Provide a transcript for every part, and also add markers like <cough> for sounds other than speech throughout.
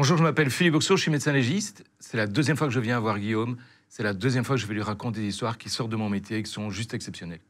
Bonjour, je m'appelle Philippe Oxo, je suis médecin légiste. C'est la deuxième fois que je viens voir Guillaume. C'est la deuxième fois que je vais lui raconter des histoires qui sortent de mon métier et qui sont juste exceptionnelles.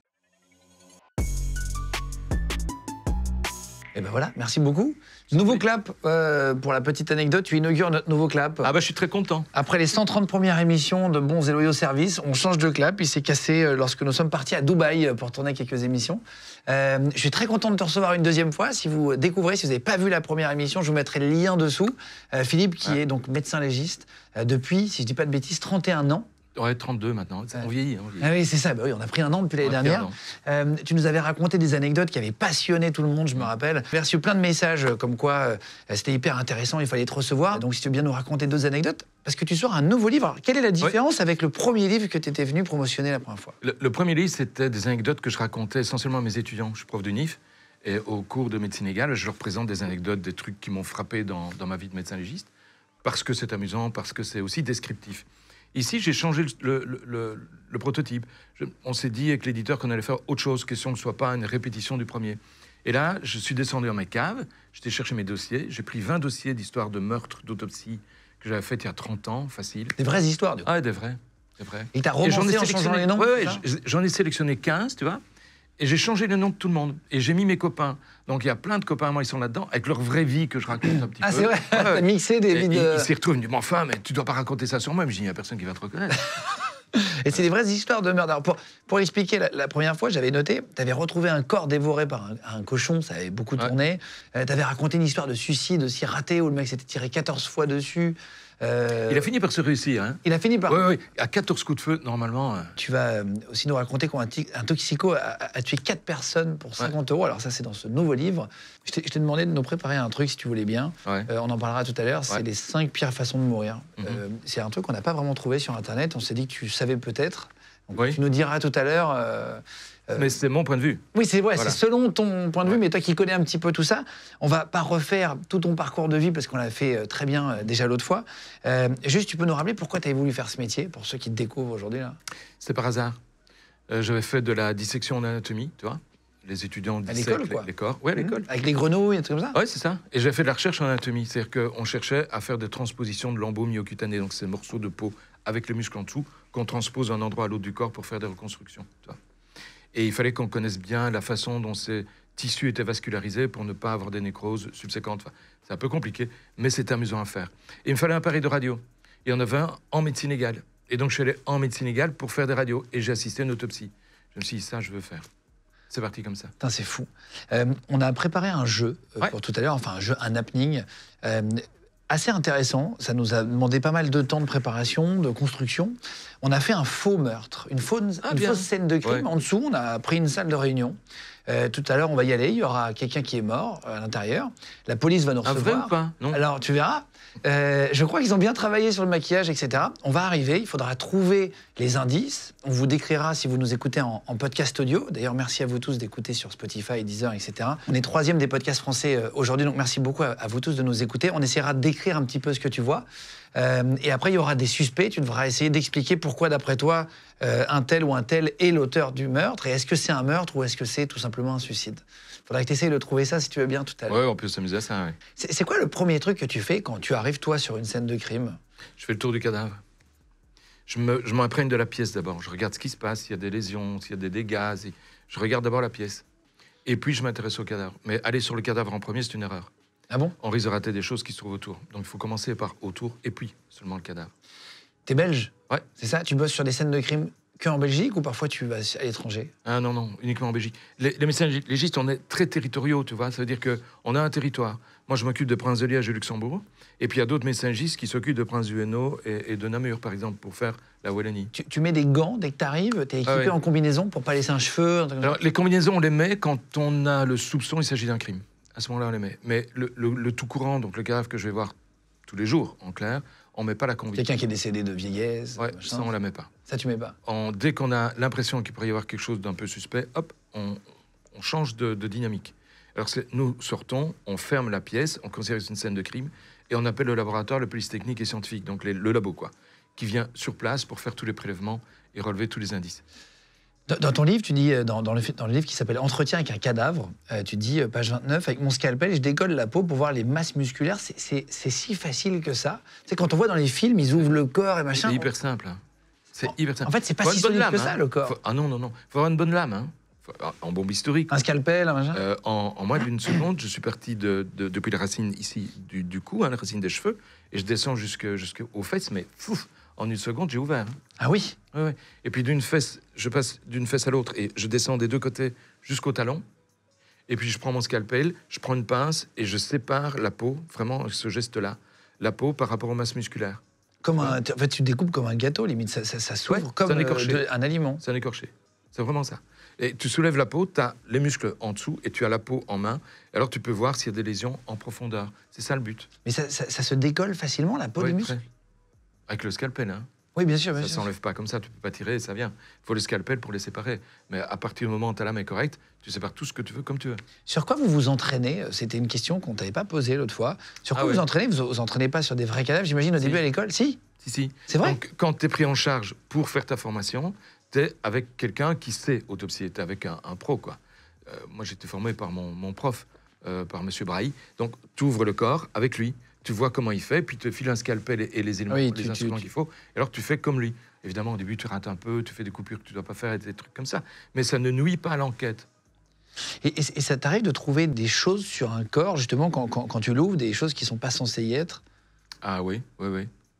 Et eh ben voilà, merci beaucoup. Nouveau clap, euh, pour la petite anecdote, tu inaugures notre nouveau clap. Ah bah je suis très content. Après les 130 premières émissions de Bons et Loyaux Services, on change de clap. Il s'est cassé euh, lorsque nous sommes partis à Dubaï euh, pour tourner quelques émissions. Euh, je suis très content de te recevoir une deuxième fois. Si vous découvrez, si vous n'avez pas vu la première émission, je vous mettrai le lien dessous. Euh, Philippe, qui est donc médecin légiste euh, depuis, si je ne dis pas de bêtises, 31 ans aurait 32 maintenant. On, vieillit, hein, on Ah oui, c'est ça. Bah on a pris un an depuis l'année dernière. Euh, tu nous avais raconté des anecdotes qui avaient passionné tout le monde, je me rappelle. J'ai reçu plein de messages comme quoi euh, c'était hyper intéressant, il fallait te recevoir. Donc si tu veux bien nous raconter d'autres anecdotes, parce que tu sors un nouveau livre. quelle est la différence avec le premier livre que tu étais venu promotionner la première fois le, premier livre, c'était des anecdotes que je racontais essentiellement à mes étudiants. Je suis prof de NIF. Et au cours de médecine légale, je leur présente des anecdotes, des trucs qui m'ont frappé dans, dans ma vie de médecin légiste, parce que c'est amusant, parce que c'est aussi descriptif. Ici, j'ai changé le, prototype. on s'est dit avec l'éditeur qu'on allait faire autre chose, que ce ne soit pas une répétition du premier. Et là, je suis descendu dans ma cave, j'étais cherché mes dossiers, j'ai pris 20 dossiers d'histoires de meurtres, d'autopsies que j'avais faites il y a 30 ans, facile. Des vraies histoires, de Ah, des vraies. Des vraies. Et romancé en sélectionné les noms J'en ai sélectionné 15, tu vois. Et j'ai changé le nom de tout le monde. Et j'ai mis mes copains. Donc il y a plein de copains à moi, ils sont là-dedans, avec leur vraie vie que je raconte un petit ah, peu. Ah, c'est vrai mixé des vidéos. Ils s'y retrouvent, ils me disent Enfin, mais tu dois pas raconter ça sur moi. Mais je dis Il n'y a personne qui va te reconnaître. <laughs> Et c'est des vraies histoires de meurtres. pour, pour expliquer la, première fois, j'avais noté, tu avais retrouvé un corps dévoré par un, cochon, ça avait beaucoup tourné. Euh, t'avais tu avais raconté une histoire de suicide aussi raté où le mec s'était tiré 14 fois dessus. Euh, il a fini par se réussir. Hein il a fini par. Oui, oui, à 14 coups de feu, normalement. Euh. Tu vas euh, aussi nous raconter qu'un toxico a, tué 4 personnes pour 50 euros. Alors, ça, c'est dans ce nouveau livre. Je t'ai demandé de nous préparer un truc, si tu voulais bien. on en parlera tout à l'heure. C'est les 5 pires façons de mourir. Mhm. c'est un truc qu'on n'a pas vraiment trouvé sur Internet. On s'est dit que tu savais peut-être. Tu nous diras tout à l'heure. Euh, mais c'est mon point de vue. Oui, c'est vrai c'est selon ton point de vue, mais toi qui connais un petit peu tout ça, on va pas refaire tout ton parcours de vie parce qu'on l'a fait euh, très bien euh, déjà l'autre fois. juste, tu peux nous rappeler pourquoi tu avais voulu faire ce métier pour ceux qui te découvrent aujourd'hui là C'est par hasard. J'avais fait de la dissection en anatomie, tu vois. Les étudiants dissèquent Les, corps. Oui, à mmh. l'école. Avec les grenouilles et tout comme ça Oui, c'est ça. Et j'avais fait de la recherche en anatomie. C'est-à-dire qu'on cherchait à faire des transpositions de lambeaux myocutané, donc ces morceaux de peau avec le muscle en dessous, qu'on transpose d'un endroit à l'autre du corps pour faire des reconstructions. Tu vois. Et il fallait qu'on connaisse bien la façon dont ces tissus étaient vascularisés pour ne pas avoir des nécroses subséquentes. c'est un peu compliqué, mais c'est amusant à faire. il me fallait un pari de radio. Il y en avait un en médecine égale. Et donc je suis allé en médecine égale pour faire des radios. Et j'ai assisté à une autopsie. Je me suis dit, ça, je veux faire. C'est parti comme ça. C'est fou. Euh, on a préparé un jeu euh, pour tout à l'heure, enfin un jeu, un happening. Euh, assez intéressant. Ça nous a demandé pas mal de temps de préparation, de construction. On a fait un faux meurtre, une, fausse, ah, une scène de crime. En dessous, on a pris une salle de réunion. Euh, tout à l'heure, on va y aller. Il y aura quelqu'un qui est mort euh, à l'intérieur. La police va nous recevoir. non. Alors, tu verras. Euh, je crois qu'ils ont bien travaillé sur le maquillage, etc. On va arriver, il faudra trouver les indices. On vous décrira si vous nous écoutez en, podcast audio. D'ailleurs, merci à vous tous d'écouter sur Spotify, Deezer, etc. On est troisième des podcasts français euh, aujourd'hui, donc merci beaucoup à, vous tous de nous écouter. On essaiera de décrire un petit peu ce que tu vois. Euh, et après, il y aura des suspects. Tu devras essayer d'expliquer pourquoi, d'après toi, un tel ou un tel est l'auteur du meurtre. Et est-ce que c'est un meurtre ou est-ce que c'est tout simplement un suicide Faudrait que tu essayes de trouver ça si tu veux bien tout à l'heure. Ouais, on peut s'amuser à ça, C'est quoi le premier truc que tu fais quand tu arrives, toi, sur une scène de crime Je fais le tour du cadavre. Je m'imprègne de la pièce d'abord. Je regarde ce qui se passe, s'il y a des lésions, s'il y a des dégâts. Je regarde d'abord la pièce. Et puis, je m'intéresse au cadavre. Mais aller sur le cadavre en premier, c'est une erreur. Ah bon On risque de rater des choses qui se trouvent autour. Donc, il faut commencer par autour et puis seulement le cadavre. T'es belge Ouais. C'est ça Tu bosses sur des scènes de crime en Belgique ou parfois tu vas à l'étranger Ah non, non, uniquement en Belgique. Les, les, légistes, on est très territoriaux, tu vois. Ça veut dire qu'on a un territoire. Moi, je m'occupe de Prince de Liège et Luxembourg. Et puis, il y a d'autres médecins qui s'occupent de Prince du Hainaut et, de Namur, par exemple, pour faire la Wallonie. Tu, mets des gants dès que tu arrives Tu es ah équipé en combinaison pour pas laisser un cheveu les combinaisons, on les met quand on a le soupçon il s'agit d'un crime. À ce moment-là, on les met. Mais le, tout courant, donc le carafe que je vais voir tous les jours, en clair, on met pas la conviction. Quelqu'un qui est décédé de vieillesse. Ouais, ça on la met pas. Ça tu mets pas. dès qu'on a l'impression qu'il pourrait y avoir quelque chose d'un peu suspect, hop, on, change de, dynamique. Alors nous sortons, on ferme la pièce, on considère une scène de crime et on appelle le laboratoire, le police technique et scientifique, donc le labo quoi, qui vient sur place pour faire tous les prélèvements et relever tous les indices. Dans, ton livre, tu dis, euh, dans, le, dans le, livre qui s'appelle Entretien avec un cadavre, euh, tu dis, euh, page 29, avec mon scalpel, je décolle la peau pour voir les masses musculaires. C'est si facile que ça. C'est quand on voit dans les films, ils ouvrent le corps et machin. C'est hyper simple. Hein. C'est hyper simple. En fait, c'est pas si simple que ça, hein. le corps. Ah non, non, non. Il faut avoir une bonne lame. Hein. Ah, en bombe historique. Un scalpel, un machin en, moins d'une seconde, je suis parti de, depuis la racine ici du, cou, la racine des cheveux, et je descends jusqu'aux fesses, mais en une seconde, j'ai ouvert. Hein. Ah oui oui, oui. Et puis d'une fesse, je passe d'une fesse à l'autre et je descends des deux côtés jusqu'au talon. Et puis je prends mon scalpel, je prends une pince et je sépare la peau, vraiment ce geste-là, la peau par rapport aux masses musculaires. Comme en fait, tu découpes comme un gâteau, limite, ça, ça, s'ouvre comme euh, un, aliment. C'est un écorché. C'est vraiment ça. Et tu soulèves la peau, tu as les muscles en dessous et tu as la peau en main. Alors tu peux voir s'il y a des lésions en profondeur. C'est ça le but. Mais ça, se décolle facilement, la peau du des avec le scalpel, hein Oui, bien sûr. ça ne s'enlève pas comme ça, tu peux pas tirer, ça vient. Il faut le scalpel pour les séparer. Mais à partir du moment où ta lame est correcte, tu sépares tout ce que tu veux comme tu veux. Sur quoi vous vous entraînez C'était une question qu'on t'avait pas posée l'autre fois. Sur quoi ah vous vous entraînez Vous vous entraînez pas sur des vrais cadavres, j'imagine, au début à l'école Si Si, si. C'est vrai quand tu es pris en charge pour faire ta formation, tu es avec quelqu'un qui sait autopsier, tu es avec un, pro, quoi. Moi, euh, moi, j'étais formé par mon, prof, euh, par M. Braille. Donc, tu ouvres le corps avec lui tu vois comment il fait, puis tu te file un scalpel et, les éléments, instruments qu'il faut. Et alors tu fais comme lui. Évidemment, au début, tu rates un peu, tu fais des coupures que tu ne dois pas faire, des trucs comme ça. Mais ça ne nuit pas à l'enquête. Et, ça t'arrive de trouver des choses sur un corps, justement, quand, tu l'ouvres, des choses qui ne sont pas censées y être Ah oui, oui,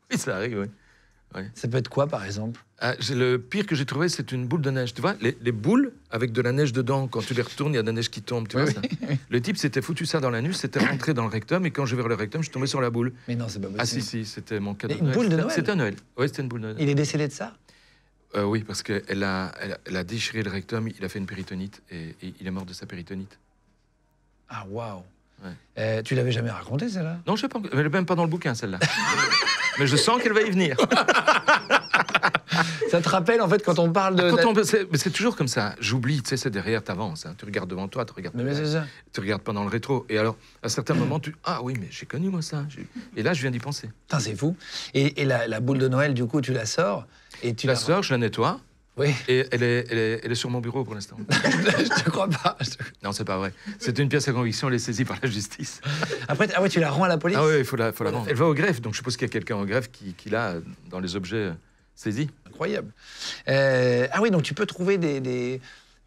oui. ça arrive, oui. Ça peut être quoi, par exemple ah, Le pire que j'ai trouvé, c'est une boule de neige. Tu vois, les, boules avec de la neige dedans, quand tu les retournes, il y a de la neige qui tombe. le type s'était foutu ça dans la l'anus, c'était rentré dans le rectum, et quand je vais vers le rectum, je suis tombé sur la boule. Mais non, c'est pas ah, possible. Ah si, si, c'était mon cadeau. Une boule de Noël C'était Noël. Oui, c'était une boule de Noël. Il est décédé de ça euh, Oui, parce qu'elle a, a, déchiré le rectum, il a fait une péritonite, et, il est mort de sa péritonite. Ah, waouh euh, Tu l'avais jamais raconté, celle-là Non, je sais pas. même pas dans le bouquin, celle-là. <laughs> mais je sens qu'elle va y venir. <laughs> ça te rappelle en fait quand on parle de. Ah, mais c'est toujours comme ça. J'oublie, tu sais, c'est derrière, t'avances. Hein. Tu regardes devant toi, tu regardes. Mais, ça. Tu regardes pendant le rétro. Et alors, à certains moments, tu. Ah oui, mais j'ai connu moi ça. Et là, je viens d'y penser. Putain, c'est fou. Et, la, boule de Noël, du coup, tu la sors. Et tu la sors, je la nettoie. Oui. Et elle est, elle, est, elle est, sur mon bureau pour l'instant. <laughs> je te crois pas. ce Non, c'est pas vrai. C'est une pièce à conviction, elle est saisie par la justice. Après, ah ouais, tu la rends à la police Ah oui, il faut la, faut la rendre. Elle va au greffe, donc je suppose qu'il y a quelqu'un au greffe qui, qui l'a dans les objets euh, saisis. Incroyable. Euh, ah oui, donc tu peux trouver des, des,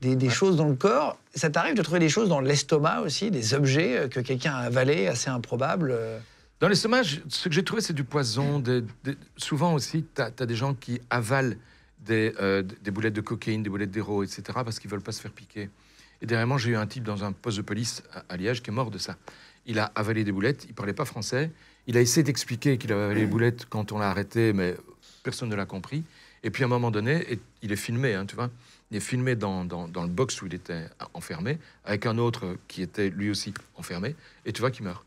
des, choses dans le corps. Ça t'arrive de trouver des choses dans l'estomac aussi, des objets euh, que quelqu'un a avalés, assez improbables Dans l'estomac, ce que j'ai trouvé, c'est du poison. souvent aussi, tu as des gens qui avalent euh, des, boulettes de cocaïne, des boulettes d'héros, etc., parce qu'ils veulent pas se faire piquer. Et dernièrement, j'ai eu un type dans un poste de police à, Liège qui est mort de ça. Il a avalé des boulettes, il parlait pas français, il a essayé d'expliquer qu'il avait avalé des boulettes quand on l'a arrêté, mais personne ne l'a compris. Et puis à un moment donné, il est filmé, hein, tu vois, il est filmé dans, dans, le box où il était enfermé, avec un autre qui était lui aussi enfermé, et tu vois qu'il meurt.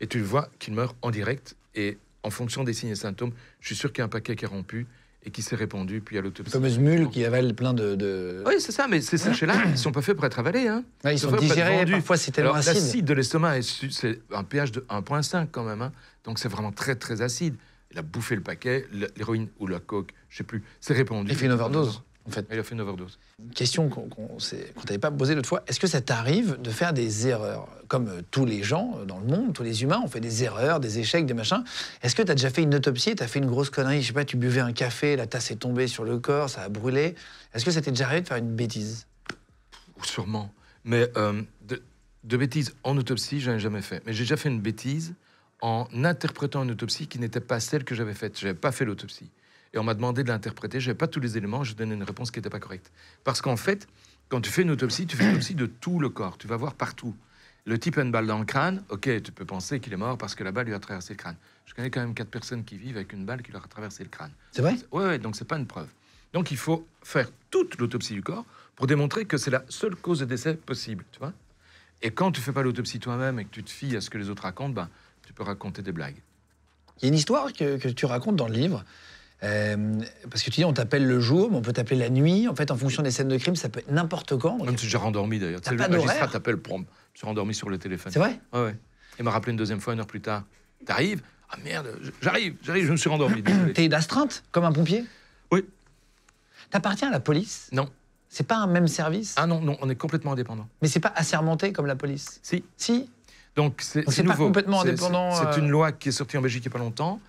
Et tu vois qu'il meurt en direct, et en fonction des signes et symptômes, je suis sûr qu'il y a un paquet qui est rompu, et qui s'est répandu puis à l'autopsie. La fameuse mule qui avale plein de. Oui, c'est ça, mais ces sachets-là, <coughs> ils ne sont pas faits pour être avalés. Hein. ils, sont, digérés, parfois c'est tellement L'acide de l'estomac, c'est un pH de 1,5 quand même, hein. donc c'est vraiment très très acide. Il a bouffé le paquet, l'héroïne ou la coke, je ne sais plus, c'est répandu. Il fait une overdose en Il a fait une overdose. question qu'on ne t'avait pas posée l'autre fois. Est-ce que ça t'arrive de faire des erreurs Comme euh, tous les gens euh, dans le monde, tous les humains, on fait des erreurs, des échecs, des machins. Est-ce que tu as déjà fait une autopsie tu as fait une grosse connerie Je sais pas, tu buvais un café, la tasse est tombée sur le corps, ça a brûlé. Est-ce que ça t'est déjà arrivé de faire une bêtise Sûrement. Mais euh, de, bêtises en autopsie, n'en ai jamais fait. Mais j'ai déjà fait une bêtise en interprétant une autopsie qui n'était pas celle que j'avais faite. Je n'avais pas fait l'autopsie. Et on m'a demandé de l'interpréter. Je n'avais pas tous les éléments. Je donnais une réponse qui n'était pas correcte. Parce qu'en fait, quand tu fais une autopsie, tu fais une autopsie de tout le corps. Tu vas voir partout. Le type a une balle dans le crâne. Ok, tu peux penser qu'il est mort parce que la balle lui a traversé le crâne. Je connais quand même quatre personnes qui vivent avec une balle qui leur a traversé le crâne. C'est vrai Oui, ouais, donc c'est pas une preuve. Donc il faut faire toute l'autopsie du corps pour démontrer que c'est la seule cause de décès possible, tu vois. Et quand tu fais pas l'autopsie toi-même et que tu te fies à ce que les autres racontent, ben, tu peux raconter des blagues. Il y a une histoire que, que tu racontes dans le livre euh, parce que tu dis, on t'appelle le jour, mais on peut t'appeler la nuit. En fait, en fonction des scènes de crime, ça peut être n'importe quand. Même si j'ai rendormi d'ailleurs. Tu le magistrat t'appelle, prom. Je suis rendormi sur le téléphone. C'est vrai Ouais, ouais. Il m'a rappelé une deuxième fois, une heure plus tard. T'arrives Ah merde, j'arrive, j'arrive, je me suis rendormi. <coughs> T'es d'astreinte, comme un pompier Oui. T'appartiens à la police Non. C'est pas un même service Ah non, non, on est complètement indépendant. Mais c'est pas assermenté comme la police Si. Si Donc c'est nouveau. complètement indépendant. C'est euh. une loi qui est sortie en Belgique il n'y a pas longtemps,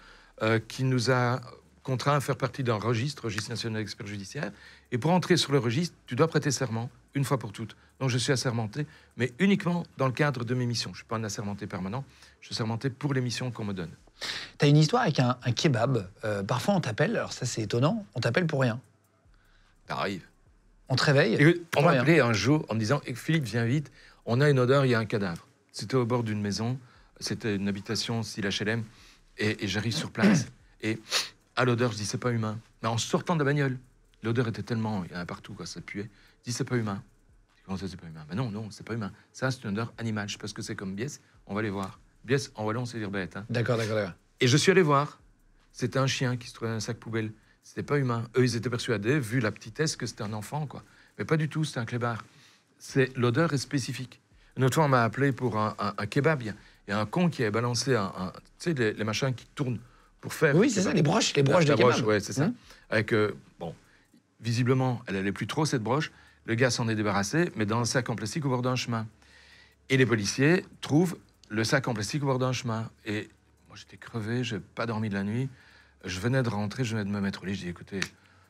euh, qui nous a contraint à faire partie d'un registre, registre national expert judiciaire. Et pour entrer sur le registre, tu dois prêter serment une fois pour toutes. Donc je suis assermenté, mais uniquement dans le cadre de mes missions. Je ne suis pas un assermenté permanent, je suis assermenté pour les missions qu'on me donne. Tu as une histoire avec un, kebab. Euh, parfois on t'appelle, alors ça c'est étonnant, on t'appelle pour rien. Ça arrive. – On te réveille. on m'a appelé un jour en me disant eh, Philippe, viens vite, on a une odeur, il y a un cadavre. C'était au bord d'une maison, c'était une habitation style HLM, et, et j'arrive sur place. Et à l'odeur, je dis, c'est pas humain. Mais en sortant de la bagnole, l'odeur était tellement, il y en a partout, quoi, ça puait. Je dis, c'est pas humain. Comment ça, c'est pas humain Mais non, non, c'est pas humain. Ça, c'est une odeur animale. parce que c'est comme Bies. On va les voir. Bies, en on c'est dire bête. Hein. D'accord, d'accord, Et je suis allé voir. C'était un chien qui se trouvait dans un sac poubelle. C'était pas humain. Eux, ils étaient persuadés, vu la petitesse, que c'était un enfant, quoi. Mais pas du tout, c'était un clébard. C'est l'odeur est spécifique. Notre on m'a appelé pour un, kebab. Il y a un con qui avait balancé un, tu sais, les, les, machins qui tournent oui, c'est ça, les broches, les broches la, de la c'est ça. Hein Avec, euh, bon, visiblement, elle n'allait plus trop, cette broche. Le gars s'en est débarrassé, mais dans le sac en plastique au bord d'un chemin. Et les policiers trouvent le sac en plastique au bord d'un chemin. Et moi, j'étais crevé, je n'ai pas dormi de la nuit. Je venais de rentrer, je venais de me mettre au lit. J'ai dis, écoutez,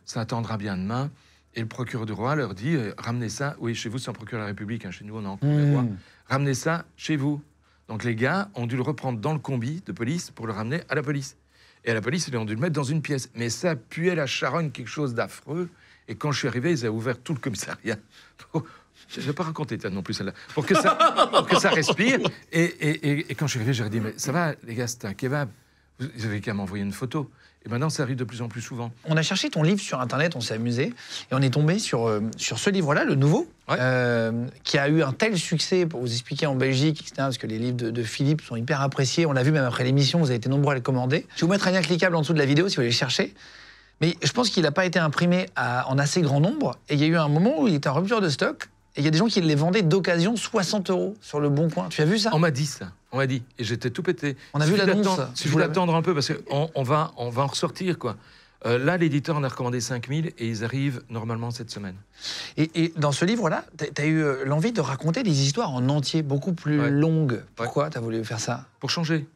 ça attendra bien demain. Et le procureur du roi leur dit, euh, ramenez ça. Oui, chez vous, c'est un procureur de la République. Hein. chez nous, on a en des mmh. Ramenez ça chez vous. Donc les gars ont dû le reprendre dans le combi de police pour le ramener à la police. Et à la police, ils ont dû le mettre dans une pièce. Mais ça puait la charogne, quelque chose d'affreux. Et quand je suis arrivé, ils avaient ouvert tout le commissariat. Oh, je ne vais pas raconter non plus celle-là. Pour, que ça... que ça respire. Et, quand je suis arrivé, j'ai dit Mais ça va, les gars, c'est un kebab. Vous avez qu'à m'envoyer une photo. Et maintenant, ça arrive de plus en plus souvent. On a cherché ton livre sur Internet, on s'est amusé. Et on est tombé sur, euh, sur ce livre-là, le nouveau, euh, qui a eu un tel succès, pour vous expliquer en Belgique, etc., parce que les livres de, Philippe sont hyper appréciés. On l'a vu même après l'émission, vous avez été nombreux à le commander. Je vais vous mettre un lien cliquable en dessous de la vidéo si vous voulez le chercher. Mais je pense qu'il n'a pas été imprimé en assez grand nombre. Et il y a eu un moment où il était en rupture de stock. Et il y a des gens qui les vendaient d'occasion 60 euros sur le bon coin. Tu as vu ça On m'a dit ça. On m'a dit. Et j'étais tout pété. On a vu l'annonce. Si vous voulez attendre un peu, parce qu'on on va, on va en ressortir, quoi. Euh, là, l'éditeur en a recommandé 5000 et ils arrivent normalement cette semaine. Et, dans ce livre-là, tu as eu euh, l'envie de raconter des histoires en entier, beaucoup plus longues. Pourquoi tu as voulu faire ça Pour changer.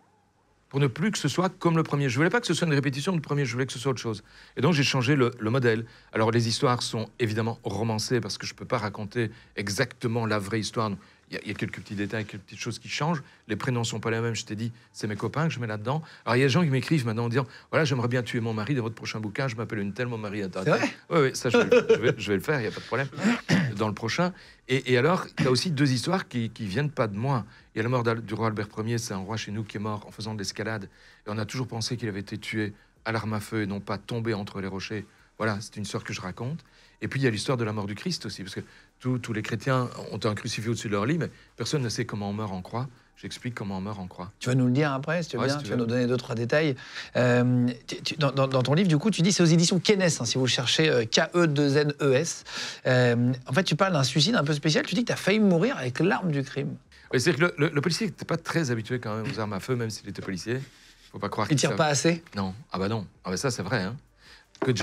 Pour ne plus que ce soit comme le premier. Je voulais pas que ce soit une répétition du premier, je voulais que ce soit autre chose. Et donc j'ai changé le, modèle. Alors les histoires sont évidemment romancées parce que je ne peux pas raconter exactement la vraie histoire il y, a quelques petits détails, quelques petites choses qui changent. Les prénoms sont pas les mêmes. Je t'ai dit, c'est mes copains que je mets là-dedans. Alors, il y a des gens qui m'écrivent maintenant en disant Voilà, j'aimerais bien tuer mon mari dans votre prochain bouquin. Je m'appelle une telle, mon mari vrai ?– Oui, oui, ça, je vais, le faire, il n'y a pas de problème. <coughs> Dans le prochain. Et, alors, il y a aussi deux histoires qui, ne viennent pas de moi. Il y a la mort du roi Albert Ier, c'est un roi chez nous qui est mort en faisant de l'escalade. Et on a toujours pensé qu'il avait été tué à l'arme à feu et non pas tombé entre les rochers. Voilà, c'est une histoire que je raconte. Et puis il y a l'histoire de la mort du Christ aussi, parce que tous, les chrétiens ont un crucifix au-dessus de leur lit, mais personne ne sait comment on meurt en croix. J'explique comment on meurt en croix. Tu vas nous le dire après, si tu veux bien. tu, vas nous donner deux, trois détails. Euh, dans, ton livre, du coup, tu dis c'est aux éditions Kenes, hein, si vous cherchez euh, K-E-2-N-E-S. Euh, en fait, tu parles d'un suicide un peu spécial. Tu dis que tu as failli mourir avec l'arme du crime. cest que le, le, le policier n'était pas très habitué quand même aux armes à feu, même s'il était policier. Faut pas tire pas assez Non. Ah bah non. Ah bah ça, c'est vrai. Hein.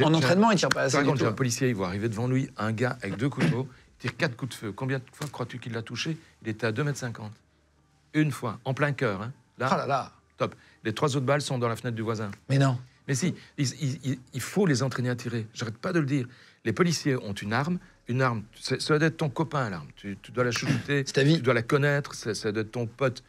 en entraînement, il tire pas assez. Par contre, un policier, il voit arriver devant lui un gars avec deux couteaux tire quatre coups de feu. Combien de fois crois-tu qu'il l'a touché Il était à 2,50 m. Une fois, en plein cœur. Hein. Là, ah là là Top. Les trois autres balles sont dans la fenêtre du voisin. Mais non. Mais si, il, faut les entraîner à tirer. J'arrête pas de le dire. Les policiers ont une arme. Une arme, ça doit être ton copain, l'arme. Tu, dois la chouchouter. ta vie. Tu dois la connaître. Ça, doit être ton pote.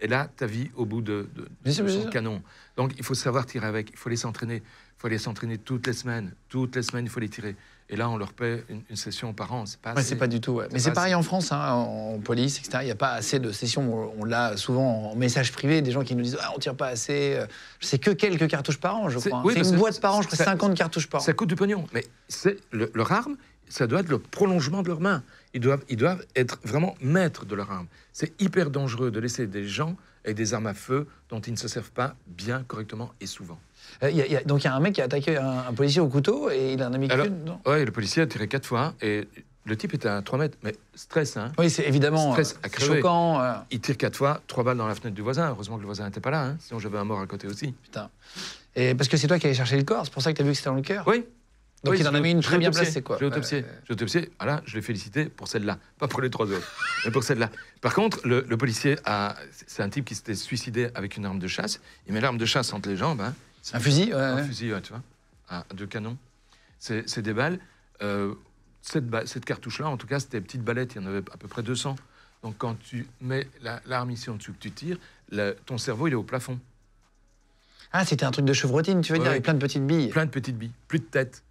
Et là, ta vie au bout de, de, canon. Donc, il faut savoir tirer avec. Il faut les s'entraîner. Il faut les s'entraîner toutes les semaines. Toutes les semaines, il faut les tirer. Et là, on leur paie une, session par an. C'est pas, ouais, pas du tout. Mais c'est pareil en France, hein, en, police, etc. Il n'y a pas assez de sessions. On, l'a souvent en message privé, des gens qui nous disent ah, on tire pas assez. Euh. C'est que quelques cartouches par an, je crois. Hein. c'est une boîte par an, je crois, 50 cartouches par an. Ça coûte du pognon. Mais c'est leur arme, ça doit être le prolongement de leur main. Ils doivent, ils doivent être vraiment maîtres de leur arme. C'est hyper dangereux de laisser des gens avec des armes à feu dont ils ne se servent pas bien, correctement et souvent. Euh, donc il y a un mec qui a attaqué un, policier au couteau et il en a mis ami qu'une, non Oui le policier a tiré quatre fois hein, et le type était à 3 mètres, mais stress, hein Oui, c'est évidemment stress euh, choquant. Euh. Il tire quatre fois, trois balles dans la fenêtre du voisin. Heureusement que le voisin n'était pas là, hein, sinon j'avais un mort à côté aussi. Putain. Et parce que c'est toi qui allais chercher le corps, c'est pour ça que tu as vu que c'était dans le cœur Oui. Donc il en a mis une très bien placée, quoi. J'ai autopsié. J'ai autopsié. voilà, ah je l'ai félicité pour celle-là, pas pour les trois autres, <laughs> mais pour celle-là. Par contre, le, policier, a... c'est un type qui s'était suicidé avec une arme de chasse. Il met l'arme de chasse entre les jambes. Hein. Un fusil Un fusil, tu vois. Ah, deux canons. C'est des balles. Euh, cette, cartouche-là, en tout cas, c'était des petites balette, Il y en avait à peu près 200. Donc quand tu mets l'arme ici en dessous que tu tires, ton cerveau, il est au plafond. Ah, c'était un truc de chevrotine, tu veux dire, avec plein de petites billes Plein de petites billes, plus de tête.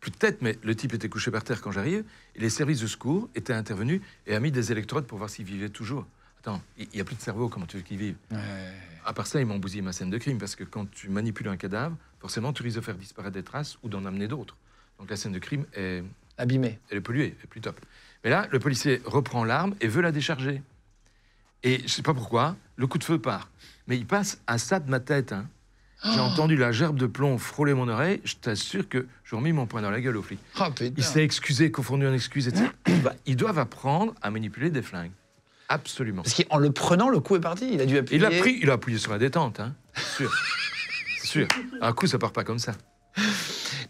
Plus de tête, mais le type était couché par terre quand j'arrive, et les services de secours étaient intervenus et a mis des électrodes pour voir s'il vivait toujours. Attends, il n'y a plus de cerveau, comment tu veux qu'ils vivent À part ça, ils m'ont bousillé ma scène de crime, parce que quand tu manipules un cadavre, forcément, tu risques de faire disparaître des traces ou d'en amener d'autres. Donc la scène de crime est. Abîmée. Elle est polluée, elle est plus top. Mais là, le policier reprend l'arme et veut la décharger. Et je ne sais pas pourquoi, le coup de feu part. Mais il passe à ça de ma tête. Hein. Oh. J'ai entendu la gerbe de plomb frôler mon oreille. Je t'assure que j'ai remis mon poing dans la gueule au flic. Oh, il s'est excusé, confondu en excuse, etc. <coughs> Bah, ils doivent apprendre à manipuler des flingues. Absolument. Parce qu'en le prenant, le coup est parti. Il a dû appuyer. Il a, pris, il a appuyé sur la détente, hein. sûr. sûr. Un coup, ça part pas comme ça.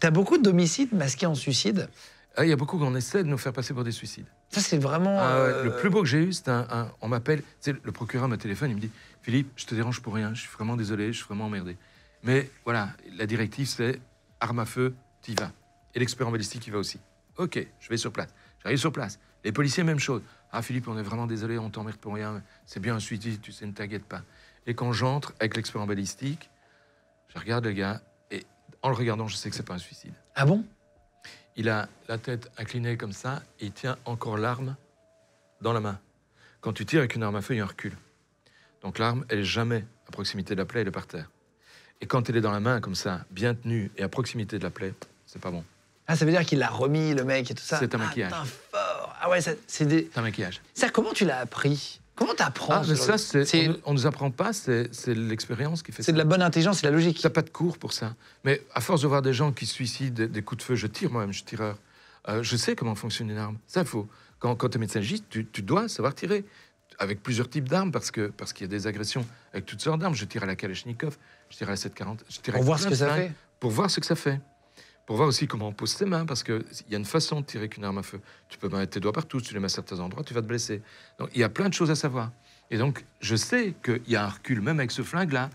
T'as beaucoup de d'homicides masqués en suicide ah, Il y a beaucoup qu'on essaie de nous faire passer pour des suicides. Ça, c'est vraiment. Ah euh, le plus beau que j'ai eu, c'est un, On m'appelle, le procureur m'a téléphone, il me dit Philippe, je te dérange pour rien, je suis vraiment désolé, je suis vraiment emmerdé. Mais voilà, la directive, c'est arme à feu, t'y vas. Et l'expert en balistique, il va aussi. Ok, je vais sur place. J'arrive sur place. Les policiers, même chose. Ah Philippe, on est vraiment désolé, on t'emmerde pour rien, c'est bien un suicide, tu sais, ne t'inquiète pas. Et quand j'entre avec l'expert balistique, je regarde le gars et en le regardant, je sais que c'est pas un suicide. Ah bon Il a la tête inclinée comme ça et il tient encore l'arme dans la main. Quand tu tires avec une arme à feu, il y a un recul. Donc l'arme, elle est jamais à proximité de la plaie, elle est par terre. Et quand elle est dans la main comme ça, bien tenue et à proximité de la plaie, c'est pas bon. Ah, ça veut dire qu'il l'a remis, le mec, et tout ça C'est un ah, maquillage. Ah ouais, c'est des... un maquillage. Ça, comment tu l'as appris Comment t'apprends ah, ça, on, on nous apprend pas, c'est l'expérience qui fait ça. C'est de la bonne intelligence, c'est la logique. T'as pas de cours pour ça. Mais à force de voir des gens qui se suicident des coups de feu, je tire moi-même, je suis tireur. Euh, je sais comment fonctionne une arme. Ça, faut. Quand, quand es médecin tu, dois savoir tirer avec plusieurs types d'armes parce que parce qu'il y a des agressions avec toutes sortes d'armes. Je tire à la Kalachnikov, je tire à la 740, je tire à voir ce que ça Pour voir ce que ça fait pour voir aussi comment on pose ses mains, parce qu'il y a une façon de tirer qu'une arme à feu. Tu peux mettre tes doigts partout, tu les mets à certains endroits, tu vas te blesser. Donc il y a plein de choses à savoir. Et donc je sais qu'il y a un recul, même avec ce flingue-là,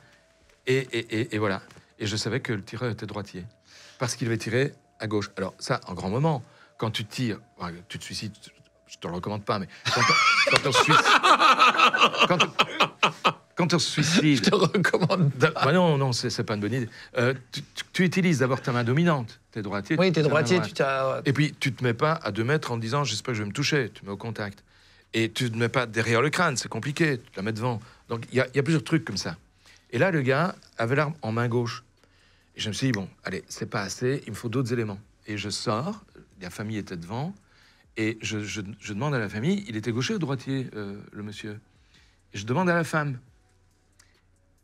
et, voilà. Et je savais que le tireur était droitier, parce qu'il avait tiré à gauche. Alors ça, en grand moment, quand tu tires, tu te suicides, je te le recommande pas, mais quand, tu on suicide quand on se suicide. <laughs> Je te recommande. Pas. Bah non, non, c'est pas une bonne idée. Euh, tu, utilises d'abord ta main dominante. T'es droitier. Oui, t'es droitier. Tu t'as. Et puis, tu te mets pas à deux mètres en disant j'espère que je vais me toucher. Tu mets au contact. Et tu te mets pas derrière le crâne, c'est compliqué. Tu la mets devant. Donc, il y, a plusieurs trucs comme ça. Et là, le gars avait l'arme en main gauche. Et je me suis dit bon, allez, c'est pas assez, il me faut d'autres éléments. Et je sors, la famille était devant, et je, demande à la famille il était gaucher ou droitier, euh, le monsieur Je demande à la femme.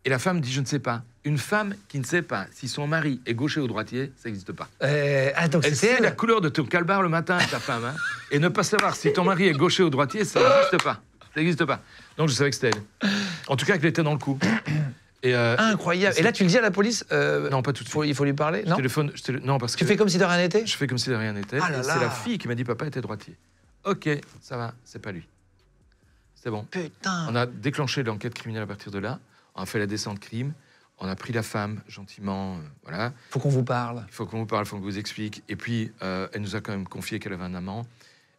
Et la femme dit, je ne sais pas. Une femme qui ne sait pas si son mari est gaucher ou droitier, ça n'existe pas. Euh, ah, elle sait la couleur de ton calbar le matin, ta femme. Hein, et ne pas savoir si ton mari est gaucher ou droitier, ça n'existe pas. Ça n'existe pas. Donc je savais que c'était elle. En tout cas, qu'elle était dans le coup. Et euh, Incroyable. Et là, tu le dis à la police euh, Non, pas tout de suite. Il faut lui parler téléphone. non, parce tu fais comme si de rien n'était Je fais comme si de rien n'était. Ah c'est la fille qui m'a dit Papa était droitier. Ok, ça va, c'est pas lui. C'est bon. Putain. On a déclenché l'enquête criminelle à partir de là on a fait la descente crime, on a pris la femme gentiment, euh, voilà. Faut qu'on vous parle. Il faut qu'on vous parle, faut qu'on vous explique. Et puis, euh, elle nous a quand même confié qu'elle avait un amant,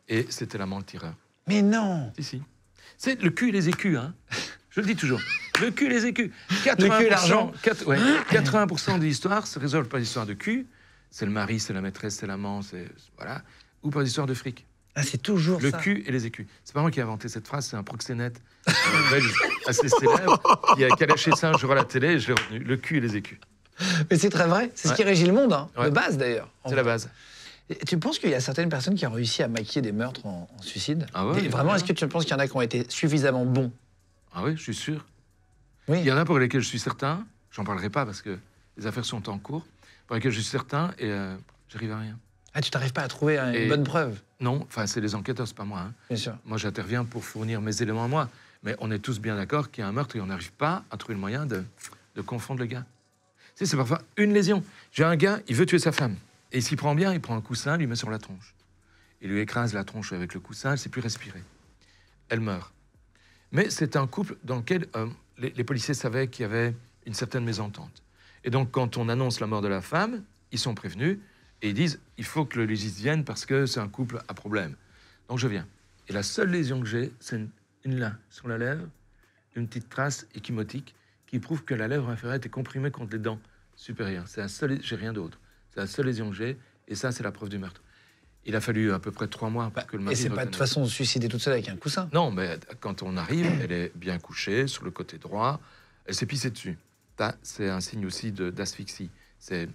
et c'était l'amant le tireur. Mais non Si, si. C'est le cul et les écus, hein. Je le dis toujours. Le cul et les écus. 80%, l'argent. l'argent. – 80 de l'histoire se résolvent pas l'histoire de cul. C'est le mari, c'est la maîtresse, c'est l'amant, c'est. Voilà. Ou pas l'histoire de fric. Ah, c'est toujours le cul et les écus. C'est pas moi qui ai inventé cette phrase, c'est un proxénète euh, belge assez célèbre qui a calaché ça un jour à la télé et je l'ai retenu. Le cul et les écus. Mais c'est très vrai. C'est ce qui régit le monde, hein, de base d'ailleurs. C'est la base. Et tu penses qu'il y a certaines personnes qui ont réussi à maquiller des meurtres en, suicide ah ouais, Vraiment, est-ce que tu penses qu'il y en a qui ont été suffisamment bons Ah oui, je suis sûr. Oui. Il y en a pour lesquels je suis certain, j'en parlerai pas parce que les affaires sont en cours, pour lesquels je suis certain et euh, j'arrive à rien. Ah, tu n'arrives pas à trouver une bonne preuve Non, enfin, c'est les enquêteurs, c'est pas moi. Hein. Moi, j'interviens pour fournir mes éléments à moi. Mais on est tous bien d'accord qu'il y a un meurtre et on n'arrive pas à trouver le moyen de, confondre le gars. c'est parfois une lésion. J'ai un gars, il veut tuer sa femme. Et il s'y prend bien, il prend un coussin, il lui met sur la tronche. Il lui écrase la tronche avec le coussin, elle ne sait plus respirer. Elle meurt. Mais c'est un couple dans lequel euh, les policiers savaient qu'il y avait une certaine mésentente. Et donc, quand on annonce la mort de la femme, ils sont prévenus, et ils disent, il faut que le légiste vienne parce que c'est un couple à problème. Donc je viens. Et la seule lésion que j'ai, c'est une, sur la lèvre, une petite trace échymotique qui prouve que la lèvre inférieure était comprimée contre les dents supérieures. C'est la seule, j'ai rien d'autre. C'est la seule lésion que j'ai, et ça, c'est la preuve du meurtre. Il a fallu à peu près trois mois pour que le mari. Et c'est pas de toute façon suicider toute seule avec un coussin. Non, mais quand on arrive, elle est bien couchée, sur le côté droit, elle s'est pissée dessus. C'est un signe aussi d'asphyxie. C'est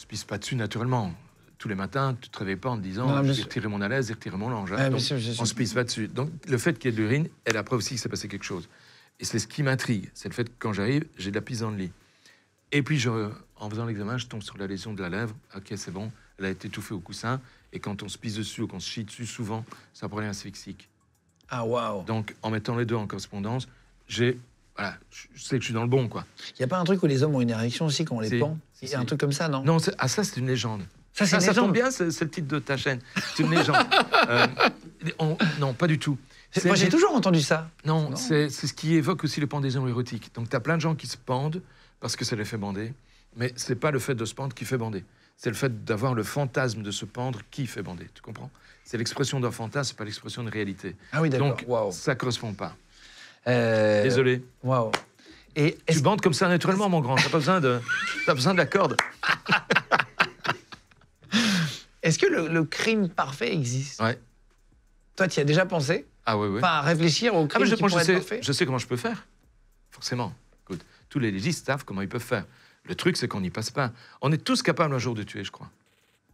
se pisse pas dessus naturellement. Tous les matins, tu te réveilles pas en te disant j'ai retiré mon alaise, j'ai retiré mon linge. Donc, on se pisse pas dessus. Donc le fait qu'il y ait de l'urine elle la preuve aussi que s'est passé quelque chose. Et c'est ce qui m'intrigue. C'est le fait que quand j'arrive, j'ai de la pisse dans le lit. Et puis, je, en faisant l'examen, je tombe sur la lésion de la lèvre. Ok, c'est bon, elle a été étouffée au coussin. Et quand on se pisse dessus ou qu'on se chie dessus, souvent, ça pourrait problème asphyxique. Ah, waouh Donc, en mettant les deux en correspondance, j'ai. Voilà, je sais que je suis dans le bon, quoi. Il n'y a pas un truc où les hommes ont une érection aussi quand on les pend c'est un truc comme ça, non Non, ah, ça, c'est une légende. Ça, ah, tombe bien, c'est le titre de ta chaîne. C'est une légende. <laughs> Euh, non, pas du tout. Moi, j'ai toujours entendu ça. Non, c'est ce qui évoque aussi les pendaisons érotiques. Donc, tu as plein de gens qui se pendent parce que ça les fait bander, mais c'est pas le fait de se pendre qui fait bander. C'est le fait d'avoir le fantasme de se pendre qui fait bander. Tu comprends C'est l'expression d'un fantasme, pas l'expression de réalité. Ah oui, d'accord. Donc, ça ça correspond pas. Euh, Désolé. Waouh. Et tu bandes comme ça naturellement, mon grand. T'as pas besoin de, besoin de la corde. <laughs> Est-ce que le, crime parfait existe Ouais. Toi, tu y as déjà pensé Ah oui, oui. Enfin, réfléchir au ah, crime sais, parfait. je sais comment je peux faire. Forcément. tous les légistes savent comment ils peuvent faire. Le truc, c'est qu'on n'y passe pas. On est tous capables un jour de tuer, je crois.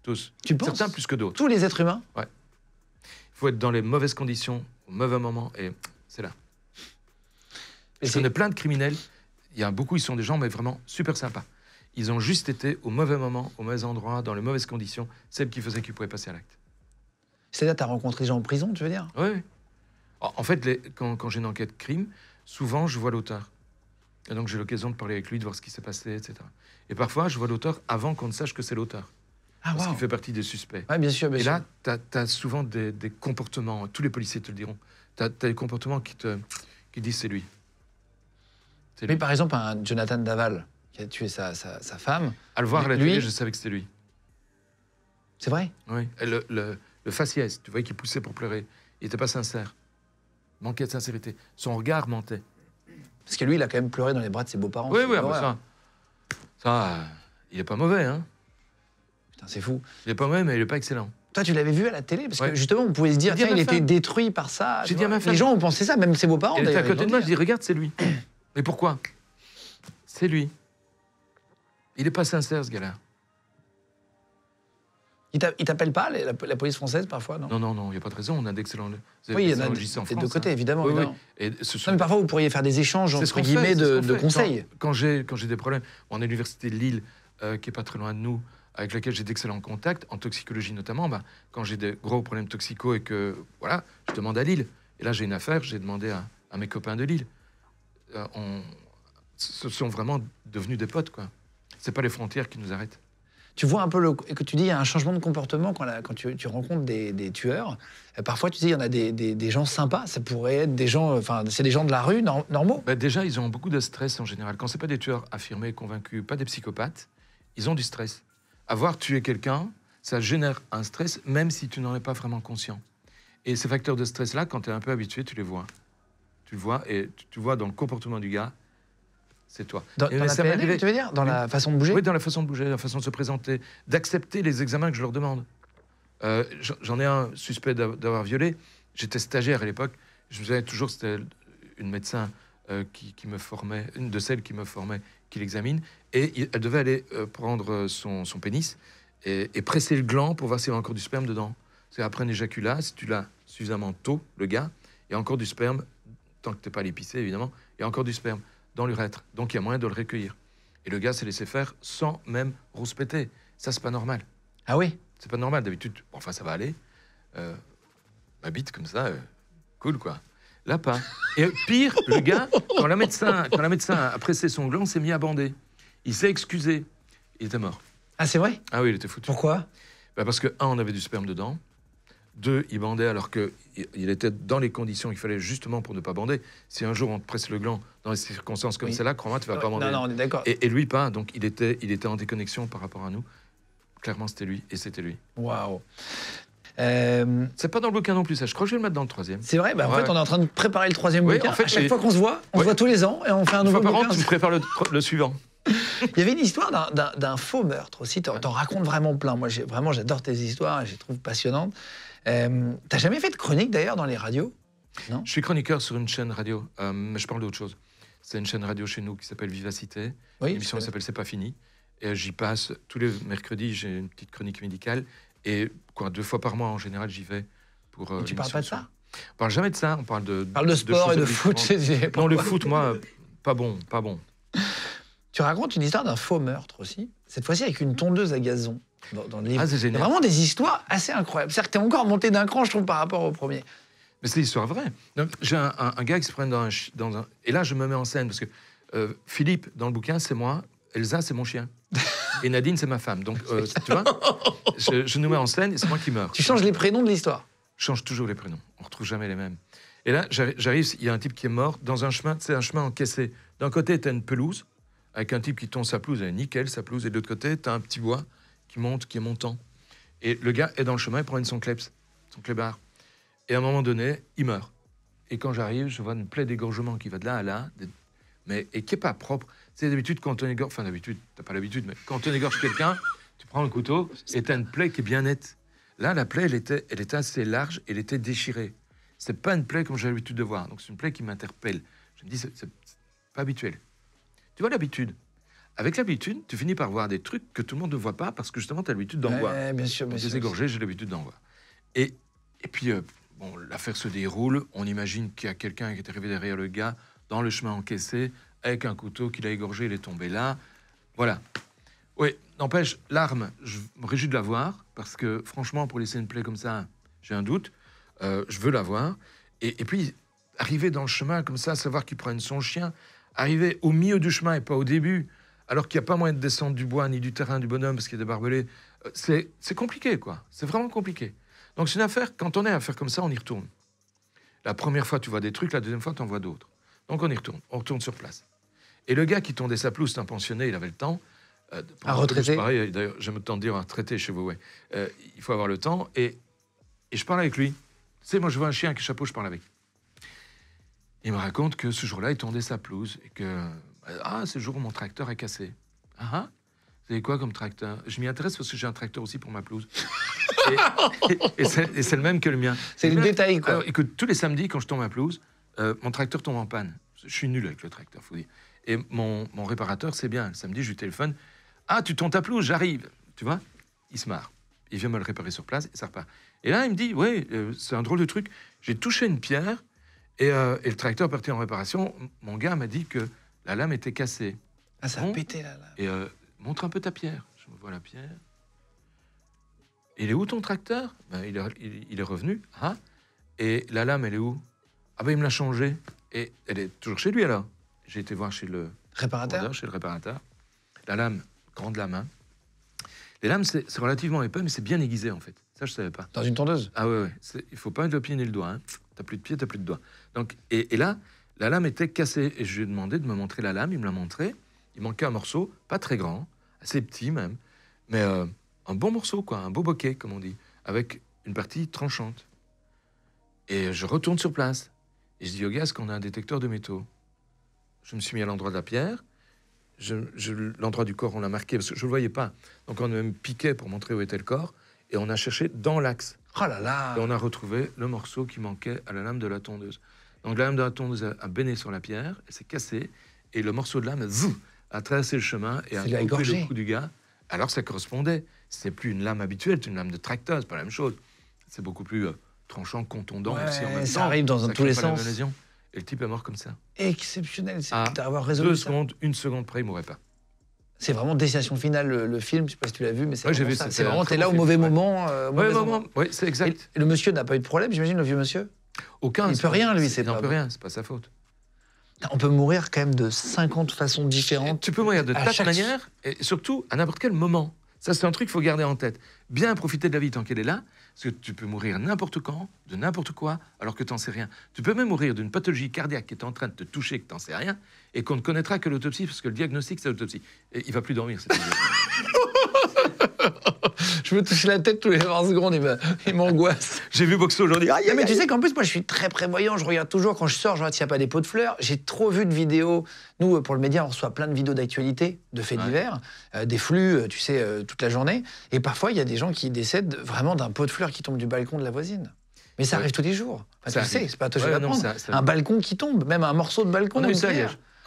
Tous. Tu Certains plus que d'autres. Tous les êtres humains Ouais. Il faut être dans les mauvaises conditions, au mauvais moment, et c'est là ce connais plein de criminels. Il y a beaucoup, ils sont des gens, mais vraiment super sympas. Ils ont juste été au mauvais moment, au mauvais endroit, dans les mauvaises conditions, celles qui faisaient qu'ils pouvaient passer à l'acte. C'est-à-dire, tu as rencontré des gens en prison, tu veux dire Oui. En fait, les, quand, j'ai une enquête crime, souvent, je vois l'auteur. Et donc, j'ai l'occasion de parler avec lui, de voir ce qui s'est passé, etc. Et parfois, je vois l'auteur avant qu'on ne sache que c'est l'auteur. Ah, parce qu'il fait partie des suspects. bien sûr, Et là, tu as, souvent des, comportements, tous les policiers te le diront, tu as, des comportements qui te qui disent c'est lui. Mais par exemple, un Jonathan Daval, qui a tué sa, sa, femme. À le voir la lui... je savais que c'était lui. C'est vrai Oui. Le, faciès, tu voyais qu'il poussait pour pleurer. Il n'était pas sincère. Manquait de sincérité. Son regard mentait. Parce que lui, il a quand même pleuré dans les bras de ses beaux-parents. Oui, oui, ah bah ça. Ça, il n'est pas mauvais, hein. Putain, c'est fou. Il n'est pas mauvais, mais il n'est pas excellent. Toi, tu l'avais vu à la télé Parce que justement, on pouvait se dire, tiens, il était détruit par ça. J'ai dit à ma femme. Les gens ont pensé ça, même ses beaux-parents. Il était à côté de moi, je dis, hein. regarde, c'est lui. <clears throat> Mais pourquoi C'est lui. Il n'est pas sincère, ce gars-là. Il t'appelle pas la, police française parfois, non Non, non, il n'y a pas de raison. On a d'excellents. Oui, il y en a des deux côtés, hein. évidemment. Et ce parfois, vous pourriez faire des échanges entre guillemets de, conseils. Quand, quand j'ai des problèmes, on a l'université de Lille euh, qui est pas très loin de nous, avec laquelle j'ai d'excellents contacts en toxicologie notamment. Bah, quand j'ai des gros problèmes toxicaux et que voilà, je demande à Lille. Et là, j'ai une affaire, j'ai demandé à mes copains de Lille. Euh, on, sont vraiment devenus des potes, quoi. C'est pas les frontières qui nous arrêtent. Tu vois un peu le, que tu dis, il y a un changement de comportement quand, tu, rencontres des, tueurs. Euh, parfois, tu dis, il y en a des, gens sympas. Ça pourrait être des gens, enfin, c'est des gens de la rue, normaux. Bah, déjà, ils ont beaucoup de stress en général. Quand c'est pas des tueurs affirmés, convaincus, pas des psychopathes, ils ont du stress. Avoir tué quelqu'un, ça génère un stress, même si tu n'en es pas vraiment conscient. Et ces facteurs de stress-là, quand tu es un peu habitué, tu les vois tu vois, et tu, vois dans le comportement du gars, c'est toi. Dans, la tu veux dire Dans la façon de bouger Oui, dans la façon de bouger, la façon de se présenter, d'accepter les examens que je leur demande. Euh, j'en ai un suspect d'avoir violé. J'étais stagiaire à l'époque. Je me souviens toujours, c'était une médecin euh, qui, qui, me formait, une de celles qui me formait, qui l'examine. Et elle devait aller euh, prendre son, son pénis et, presser le gland pour voir s'il y a encore du sperme dedans. C'est après un éjaculat, si tu l'as suffisamment tôt, le gars, il y a encore du sperme tant que n'es pas allé évidemment, il y a encore du sperme dans l'urètre. Donc il y a moyen de le recueillir. Et le gars s'est laissé faire sans même rouspéter. Ça, c'est pas normal. Ah oui C'est pas normal. D'habitude, enfin, ça va aller. Euh, ma bite comme ça, euh, cool, quoi. Là, pas. Et euh, pire, le gars, quand la médecin, quand la médecin a pressé son gland, s'est mis à bander. Il s'est excusé. Il était mort. Ah, c'est vrai Ah oui, il était foutu. Pourquoi bah, Parce que, un, on avait du sperme dedans. Deux, il bandait alors qu'il était dans les conditions qu'il fallait justement pour ne pas bander. Si un jour on te presse le gland dans des circonstances comme celle-là, crois-moi, tu vas pas bander. Non, non, d'accord. Et, lui, pas. Donc il était, il était en déconnexion par rapport à nous. Clairement, c'était lui et c'était lui. Waouh! Euh, c'est pas dans le bouquin non plus, ça. Je crois que je vais le mettre dans le troisième. C'est vrai, bah, en fait, on est en train de préparer le troisième bouquin. chaque fois qu'on se voit, on voit tous les ans et on fait un nouveau bouquin. Par tu prépares le, suivant. <laughs> Il y avait une histoire d'un faux meurtre aussi. T'en racontes vraiment plein. Moi, vraiment, j'adore tes histoires. Je les trouve passionnantes. Euh, T'as jamais fait de chronique d'ailleurs dans les radios Non Je suis chroniqueur sur une chaîne radio, euh, mais je parle d'autre chose. C'est une chaîne radio chez nous qui s'appelle Vivacité. Oui, L'émission s'appelle C'est pas fini. Et j'y passe tous les mercredis, j'ai une petite chronique médicale. Et quoi, deux fois par mois en général, j'y vais pour. Euh, tu parles pas de ça On parle jamais de ça. On parle de. parle de sport et de foot. non, le foot, moi, pas bon, pas bon. Tu racontes une histoire d'un faux meurtre aussi, cette fois-ci avec une tondeuse à gazon dans, le livre. Ah, c'est Vraiment des histoires assez incroyables. cest à encore monté d'un cran, je trouve, par rapport au premier. Mais c'est l'histoire vraie. J'ai un, gars qui se prend dans un, Et là, je me mets en scène parce que euh, Philippe, dans le bouquin, c'est moi. Elsa, c'est mon chien. <laughs> Et Nadine, c'est ma femme. Donc, euh, <laughs> tu vois, je, nous mets en scène et c'est moi qui meurs. Tu changes les prénoms de l'histoire Je change toujours les prénoms. On ne retrouve jamais les mêmes. Et là, j'arrive, il y a un type qui est mort dans un chemin, c'est un chemin encaissé. D'un côté, tu as une pelouse, avec un type qui tombe sa pelouse, est nickel sa pelouse, et de l'autre côté, tu as un petit bois qui monte, qui est montant. Et le gars est dans le chemin, il prend une son kleps, son clébard. Et à un moment donné, il meurt. Et quand j'arrive, je vois une plaie d'égorgement qui va de là à là, mais, et qui n'est pas propre. C'est d'habitude, quand on égorge, enfin d'habitude, t'as pas l'habitude, mais quand on égorge quelqu'un, tu prends le couteau et une plaie qui est bien nette. Là, la plaie, elle était, elle était assez large, elle était déchirée. C'est pas une plaie comme j'ai l'habitude de voir. Donc c'est une plaie qui m'interpelle. Je me dis, c'est pas habituel. Tu vois l'habitude avec l'habitude, tu finis par voir des trucs que tout le monde ne voit pas parce que justement, tu as l'habitude d'en voir. Bien sûr, bien sûr. j'ai l'habitude d'en voir. Et, et puis, euh, bon, l'affaire se déroule. On imagine qu'il y a quelqu'un qui est arrivé derrière le gars, dans le chemin encaissé, avec un couteau qu'il a égorgé, il est tombé là. Voilà. Oui, n'empêche, l'arme, je me réjouis de la voir parce que franchement, pour laisser une plaie comme ça, j'ai un doute. Euh, je veux la voir. Et, et puis, arriver dans le chemin comme ça, savoir qu'il prenne son chien, arriver au milieu du chemin et pas au début, alors qu'il n'y a pas moyen de descendre du bois ni du terrain du bonhomme parce qu'il est a des euh, C'est compliqué, quoi. C'est vraiment compliqué. Donc c'est une affaire, quand on est à faire comme ça, on y retourne. La première fois, tu vois des trucs, la deuxième fois, tu en vois d'autres. Donc on y retourne, on retourne sur place. Et le gars qui tondait sa pelouse, c'est un pensionné, il avait le temps. Euh, un retraité Pareil, d'ailleurs, j'aime autant dire un traité chez vous, ouais. Euh, il faut avoir le temps. Et, je parle avec lui. Tu sais, moi, je vois un chien qui chapeau, je parle avec. Il me raconte que ce jour-là, il tondait sa pelouse et que euh, ah, c'est le jour où mon tracteur est cassé. Ah, ah. vous avez quoi comme tracteur Je m'y intéresse parce que j'ai un tracteur aussi pour ma pelouse. et, c'est le même que le mien. C'est le détail, quoi. écoute, tous les samedis, quand je tombe ma pelouse, euh, mon tracteur tombe en panne. Je suis nul avec le tracteur, faut dire. Et mon, réparateur, c'est bien. samedi, je lui téléphone. Ah, tu tombes ta pelouse, j'arrive. Tu vois Il se marre. Il vient me le réparer sur place et ça repart. Et là, il me dit Oui, euh, c'est un drôle de truc. J'ai touché une pierre et, le tracteur parti en réparation. Mon gars m'a dit que la lame était cassée. Ah, ça a pété la lame. Et euh, montre un peu ta pierre. Je vois la pierre. Il est où ton tracteur ben, il, est, revenu. Ah, et la lame, elle est où Ah ben il me l'a changée. Et elle est toujours chez lui alors. J'ai été voir chez le réparateur. chez le réparateur. La lame, grande la main. Hein. Les lames, c'est relativement épais, mais c'est bien aiguisé en fait. Ça, je savais pas. Dans une tondeuse Ah oui, ouais. Il faut pas le pied ni le doigt. Tu hein. T'as plus de pied, t'as plus de doigt. Donc, et, et là, la lame était cassée et je lui ai demandé de me montrer la lame. Il me l'a montré. Il manquait un morceau, pas très grand, assez petit même, mais euh, un bon morceau, quoi, un beau boquet, comme on dit, avec une partie tranchante. Et je retourne sur place. Et je dis au gars, qu'on a un détecteur de métaux Je me suis mis à l'endroit de la pierre. Je, l'endroit du corps, on l'a marqué parce que je ne le voyais pas. Donc on a même piqué pour montrer où était le corps. Et on a cherché dans l'axe. Oh là là Et on a retrouvé le morceau qui manquait à la lame de la tondeuse. Donc la lame de la tondeuse a béné sur la pierre, elle s'est cassée, et le morceau de lame a, tracé traversé le chemin et a coupé le cou du gars. Alors ça correspondait. C'est plus une lame habituelle, c'est une lame de tracteur, c'est pas la même chose. C'est beaucoup plus euh, tranchant, contondant aussi en même ça arrive dans tous les sens. Et le type est mort comme ça. Exceptionnel, c'est d'avoir résolu deux secondes, une seconde près, il mourrait pas. C'est vraiment destination finale le, film. Je sais pas si tu l'as vu, mais c'est vraiment, ça. C'est vraiment, là au mauvais moment. Euh, mauvais moment. Oui, c'est exact. et le monsieur n'a pas eu de problème, j'imagine, le vieux monsieur aucun. ne peut rien, lui, c'est pas. Il peut rien, c'est pas sa faute. On peut mourir quand même de 50 façons différentes. Tu peux mourir de tas manière et surtout à n'importe quel moment. Ça, c'est un truc qu'il faut garder en tête. Bien profiter de la vie tant qu'elle est là, parce que tu peux mourir n'importe quand, de n'importe quoi, alors que tu n'en sais rien. Tu peux même mourir d'une pathologie cardiaque qui est en train de te toucher, que tu n'en sais rien, et qu'on ne connaîtra que l'autopsie, parce que le diagnostic, c'est l'autopsie. Et il va plus dormir, cette <laughs> <laughs> je me touche la tête tous les 20 secondes, il m'angoisse. J'ai vu boxer aujourd'hui. Ah, mais tu sais qu'en plus, moi, je suis très prévoyant. Je regarde toujours quand je sors, je vois s'il n'y a pas des pots de fleurs. J'ai trop vu de vidéos. Nous, euh, pour le média, on reçoit plein de vidéos d'actualité, de faits divers, euh, des flux, euh, tu sais, toute la journée. Et parfois, il y a des gens qui décèdent vraiment d'un pot de fleurs qui tombe du balcon de la voisine. Mais ça arrive tous les jours. tu sais, c'est pas à toi Un balcon qui tombe, même un morceau de balcon.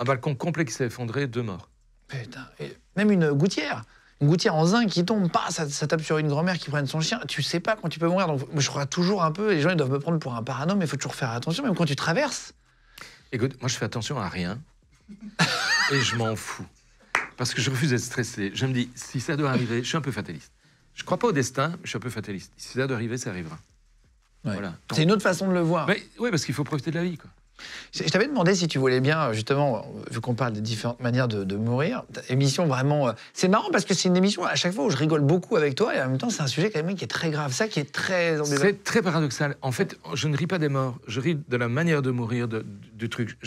Un balcon complet qui s'est effondré, deux morts. Putain, et même une gouttière une gouttière en zinc qui tombe, pas, ça, tape sur une grand-mère qui prenne son chien. Tu sais pas quand tu peux mourir. Donc, je crois toujours un peu. Les gens, ils doivent me prendre pour un parano, mais il faut toujours faire attention, même quand tu traverses. Écoute, moi, je fais attention à rien. <laughs> et je m'en fous. Parce que je refuse d'être stressé. Je me dis, si ça doit arriver, je suis un peu fataliste. Je crois pas au destin, mais je suis un peu fataliste. Si ça doit arriver, ça arrivera. Voilà. C'est une autre façon de le voir. Oui, parce qu'il faut profiter de la vie. Quoi. Je t'avais demandé si tu voulais bien, justement, vu qu'on parle des différentes manières de, mourir, émission vraiment. Euh, c'est marrant parce que c'est une émission à chaque fois où je rigole beaucoup avec toi et en même temps, c'est un sujet quand même qui est très grave. Ça qui est très. C'est très paradoxal. En fait, je ne ris pas des morts, je ris de la manière de mourir, du, truc.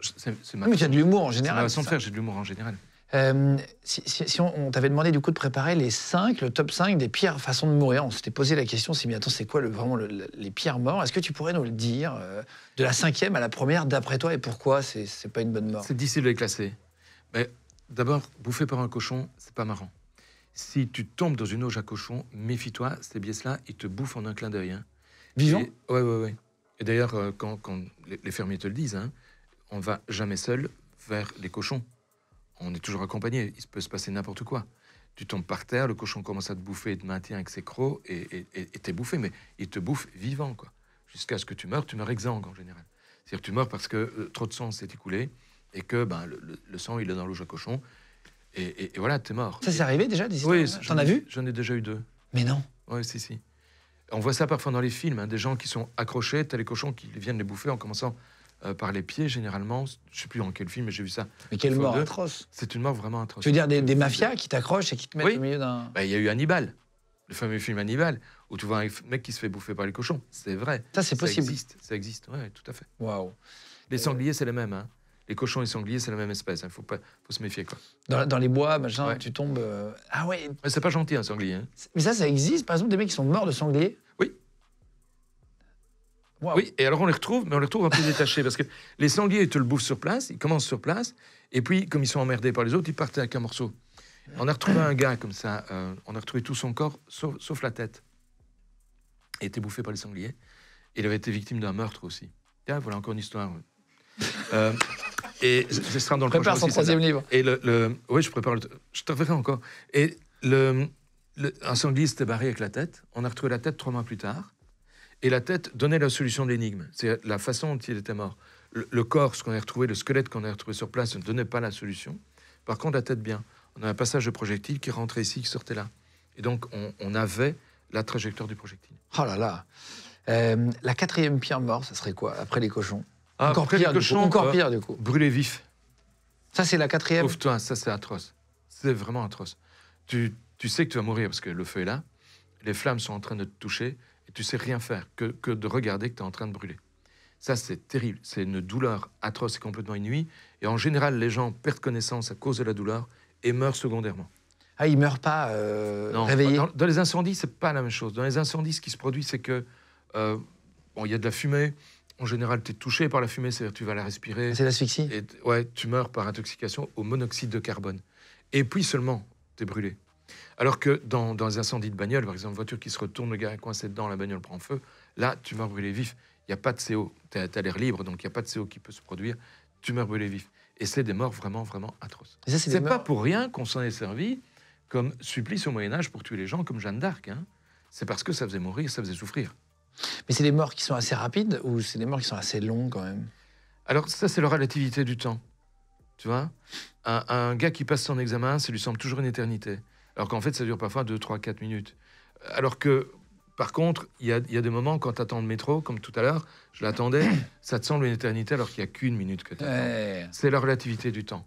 c'est Mais tu as de l'humour en général. C'est ma faire, j'ai de l'humour en général. Euh, si, on, t'avait demandé du coup de préparer les 5, le top 5 des pires façons de mourir, on s'était posé la question, c'est mais attends, c'est quoi le, vraiment les pires morts Est-ce que tu pourrais nous le dire euh, de la cinquième à la première d'après toi et pourquoi c'est, n'est pas une bonne mort C'est difficile de les classer. d'abord, bouffer par un cochon, c'est pas marrant. Si tu tombes dans une auge à cochon, méfie-toi, ces biais-là, ils te bouffent en un clin d'œil. Hein. Oui, oui, oui. Et d'ailleurs, euh, quand, les, fermiers te le disent, hein, on ne va jamais seul vers les cochons on est toujours accompagné. Il peut se passer n'importe quoi. Tu tombes par terre, le cochon commence à te bouffer, et te maintient avec ses crocs et t'es bouffé, mais il te bouffe vivant, quoi. Jusqu'à ce que tu meurs, tu meurs exsangue en général. C'est-à-dire tu meurs parce que euh, trop de sang s'est écoulé et que ben, le, sang, il est dans l'eau à cochon. Et, voilà, t'es mort. Ça s'est arrivé déjà, des Oui, t'en as vu J'en ai déjà eu deux. Mais non. Oui, si, si. On voit ça parfois dans les films, hein, des gens qui sont accrochés, t'as les cochons qui viennent les bouffer en commençant euh, par les pieds, généralement. Je sais plus dans quel film, mais j'ai vu ça. Mais quelle mort atroce C'est une mort vraiment atroce. Tu veux dire des, mafias qui t'accrochent et qui te mettent au milieu d'un. Bah, il y a eu Hannibal, le fameux film Hannibal, où tu vois un mec qui se fait bouffer par les cochons. C'est vrai. Ça, c'est possible. Ça existe, ça existe, tout à fait. Waouh. Les euh, sangliers, c'est le même, hein les cochons et sangliers, c'est la même espèce. Il hein. faut, pas, faut se méfier. Quoi. Dans, les bois, machin, tu tombes. Euh, ah ouais. c'est pas gentil, un sanglier. Hein. Mais ça, ça existe. Par exemple, des mecs qui sont morts de sangliers. Oui, et alors on les retrouve, mais on les retrouve un peu détachés, parce que les sangliers, ils te le bouffent sur place, ils commencent sur place, et puis, comme ils sont emmerdés par les autres, ils partent avec un morceau. On a retrouvé un gars comme ça, euh, on a retrouvé tout son corps, sauf, la tête. Il était bouffé par les sangliers, il avait été victime d'un meurtre aussi. Tiens, voilà encore une histoire. Euh, et ce sera dans le Prépare son troisième livre. Et le, oui, je prépare le... Je te ferai encore. Et le, un sanglier s'était barré avec la tête, on a retrouvé la tête trois mois plus tard, et la tête donnait la solution de l'énigme. C'est la façon dont il était mort. Le, corps, ce qu'on a retrouvé, le squelette qu'on a retrouvé sur place ne donnait pas la solution. Par contre, la tête, bien. On a un passage de projectile qui rentrait ici, qui sortait là. Et donc, on, avait la trajectoire du projectile. Oh là là euh, La quatrième pierre morte, ça serait quoi Après les cochons ah, Encore, pire, Encore pire, du coup. Euh, Brûlé vif. Ça, c'est la quatrième Ouvre-toi, ça, c'est atroce. C'est vraiment atroce. Tu, tu sais que tu vas mourir parce que le feu est là, les flammes sont en train de te toucher, et tu sais rien faire que, de regarder que tu es en train de brûler. Ça, c'est terrible. C'est une douleur atroce et complètement inouïe. Et en général, les gens perdent connaissance à cause de la douleur et meurent secondairement. Ah, ils meurent pas euh, dans, les incendies, c'est pas la même chose. Dans les incendies, ce qui se produit, c'est que... Euh, y a de la fumée. En général, tu es touché par la fumée, c'est-à-dire tu vas la respirer. Ah, c'est l'asphyxie et, Ouais, tu meurs par intoxication au monoxyde de carbone. Et puis seulement, tu es brûlé. Alors que dans, les incendies de bagnole, par exemple, voiture qui se retourne, le gars est coincé dedans, la bagnole prend feu, là, tu meurs brûlé vif. Il n'y a pas de CO. Tu as, l'air libre, donc il n'y a pas de CO qui peut se produire. Tu meurs brûlé vif. Et c'est des morts vraiment, vraiment atroces. Ce n'est pas pour rien qu'on s'en est servi comme supplice au Moyen-Âge pour tuer les gens, comme Jeanne d'Arc. Hein. C'est parce que ça faisait mourir, ça faisait souffrir. Mais c'est des morts qui sont assez rapides ou c'est des morts qui sont assez longs quand même Alors, ça, c'est la relativité du temps. Tu vois un gars qui passe son examen, ça lui semble toujours une éternité. Alors qu'en fait, ça dure parfois 2, 3, 4 minutes. Alors que, par contre, il y a, des moments quand tu attends le métro, comme tout à l'heure, je l'attendais, <coughs> ça te semble une éternité alors qu'il n'y a qu'une minute que tu C'est la relativité du temps.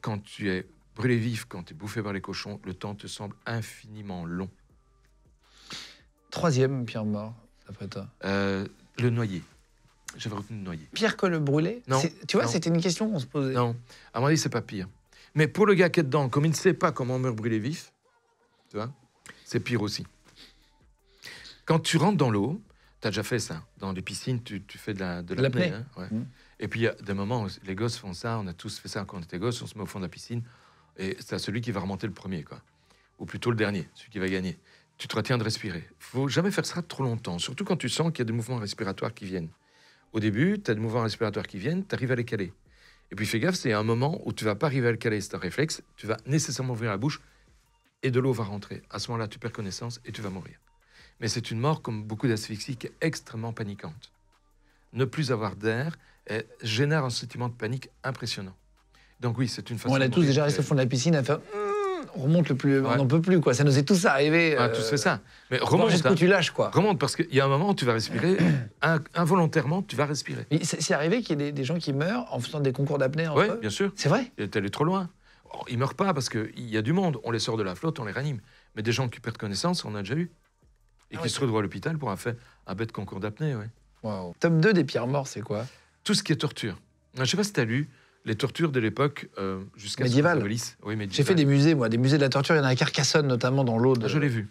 Quand tu es brûlé vif, quand tu es bouffé par les cochons, le temps te semble infiniment long. Troisième Pierre mort, d'après toi euh, Le noyer. J'avais retenu le noyer. Pire que le brûlé Non. Tu vois, c'était une question qu'on se posait. Non, à mon avis, c'est pas pire. Mais pour le gars qui est dedans, comme il ne sait pas comment meurt brûlé vif, c'est pire aussi. Quand tu rentres dans l'eau, tu as déjà fait ça. Dans les piscines, tu, fais de la, de, plaie. Hein, mmh. Et puis, il y a des moments où les gosses font ça. On a tous fait ça quand on était gosses. On se met au fond de la piscine. Et c'est à celui qui va remonter le premier, quoi. Ou plutôt le dernier, celui qui va gagner. Tu te retiens de respirer. faut jamais faire ça trop longtemps, surtout quand tu sens qu'il y a des mouvements respiratoires qui viennent. Au début, tu as des mouvements respiratoires qui viennent, tu arrives à les caler. Et puis fais gaffe, c'est un moment où tu vas pas arriver à le caler, c'est un réflexe, tu vas nécessairement ouvrir la bouche, et de l'eau va rentrer. À ce moment-là, tu perds connaissance et tu vas mourir. Mais c'est une mort, comme beaucoup d'asphyxies, qui est extrêmement paniquante. Ne plus avoir d'air génère un sentiment de panique impressionnant. Donc oui, c'est une façon... On a tous déjà resté au fond de la piscine à faire... On hmm, remonte le plus, on n'en peut plus quoi. Ça nous est tous arrivé. Ah, a tous fait ça. Mais remonte jusqu'où quand hein. tu lâches quoi. Remonte parce qu'il y a un moment tu vas respirer <clears throat> involontairement, tu vas respirer. C'est arrivé qu'il y ait des, gens qui meurent en faisant des concours d'apnée. Oui, bien sûr. C'est vrai. Tu allé trop loin. Oh, ils meurent pas parce qu'il y a du monde. On les sort de la flotte, on les ranime. Mais des gens qui perdent connaissance, on en a déjà eu. Et ah qui se retrouvent à l'hôpital pour un, fait, un bête concours d'apnée. Ouais. Wow. Top 2 des pires morts, c'est quoi Tout ce qui est torture. Ah, je sais pas si tu as lu les tortures de l'époque euh, jusqu'à la Oui, médiéval. J'ai fait des musées, moi, des musées de la torture. Il y en a à Carcassonne, notamment dans l'Aude. Ah, je l'ai vu.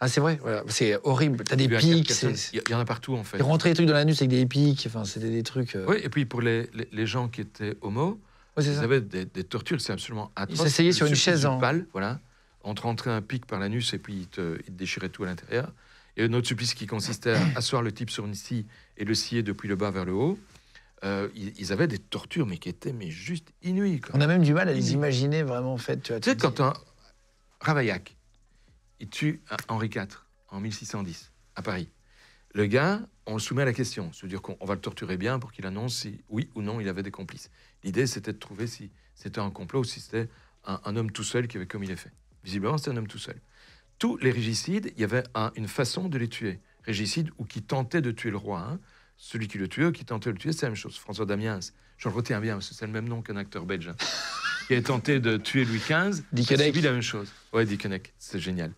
Ah, c'est vrai, c'est horrible. T'as des pics. Il y, en a partout, en fait. Ils rentraient des trucs dans l'anus avec des pics. Enfin, c'était des trucs. Euh. Oui, et puis pour les, les gens qui étaient homo, ils avaient des, tortures, c'est absolument atroce. Ils essayaient sur une chaise en. Hein. Pâle, voilà. On te rentrait un pic par l'anus et puis ils te, déchiraient tout à l'intérieur. Et autre supplice qui consistait à <coughs> asseoir le type sur une scie et le scier depuis le bas vers le haut. Euh, ils, avaient des tortures, mais qui étaient mais juste inouïes. On a même du mal à les imaginer vraiment en fait. Tu, sais, quand Ravaillac, il tue Henri IV en 1610 à Paris. Le gars, on le soumet à la question. C'est-à-dire qu'on va le torturer bien pour qu'il annonce si oui ou non il avait des complices. L'idée, c'était de trouver si c'était un complot ou si c'était un, homme tout seul qui avait commis les faits. Visiblement, c'était un homme tout seul. Tous les régicides, il y avait une façon de les tuer. Régicide ou qui tentait de tuer le roi. Hein. Celui qui le tuait ou qui tentait de le tuer, c'est la même chose. François Damiens, je le retiens bien, c'est le même nom qu'un acteur belge, hein. <laughs> qui a tenté de tuer Louis XV, Dick a la même chose. Ouais, Dickeneck, c'est génial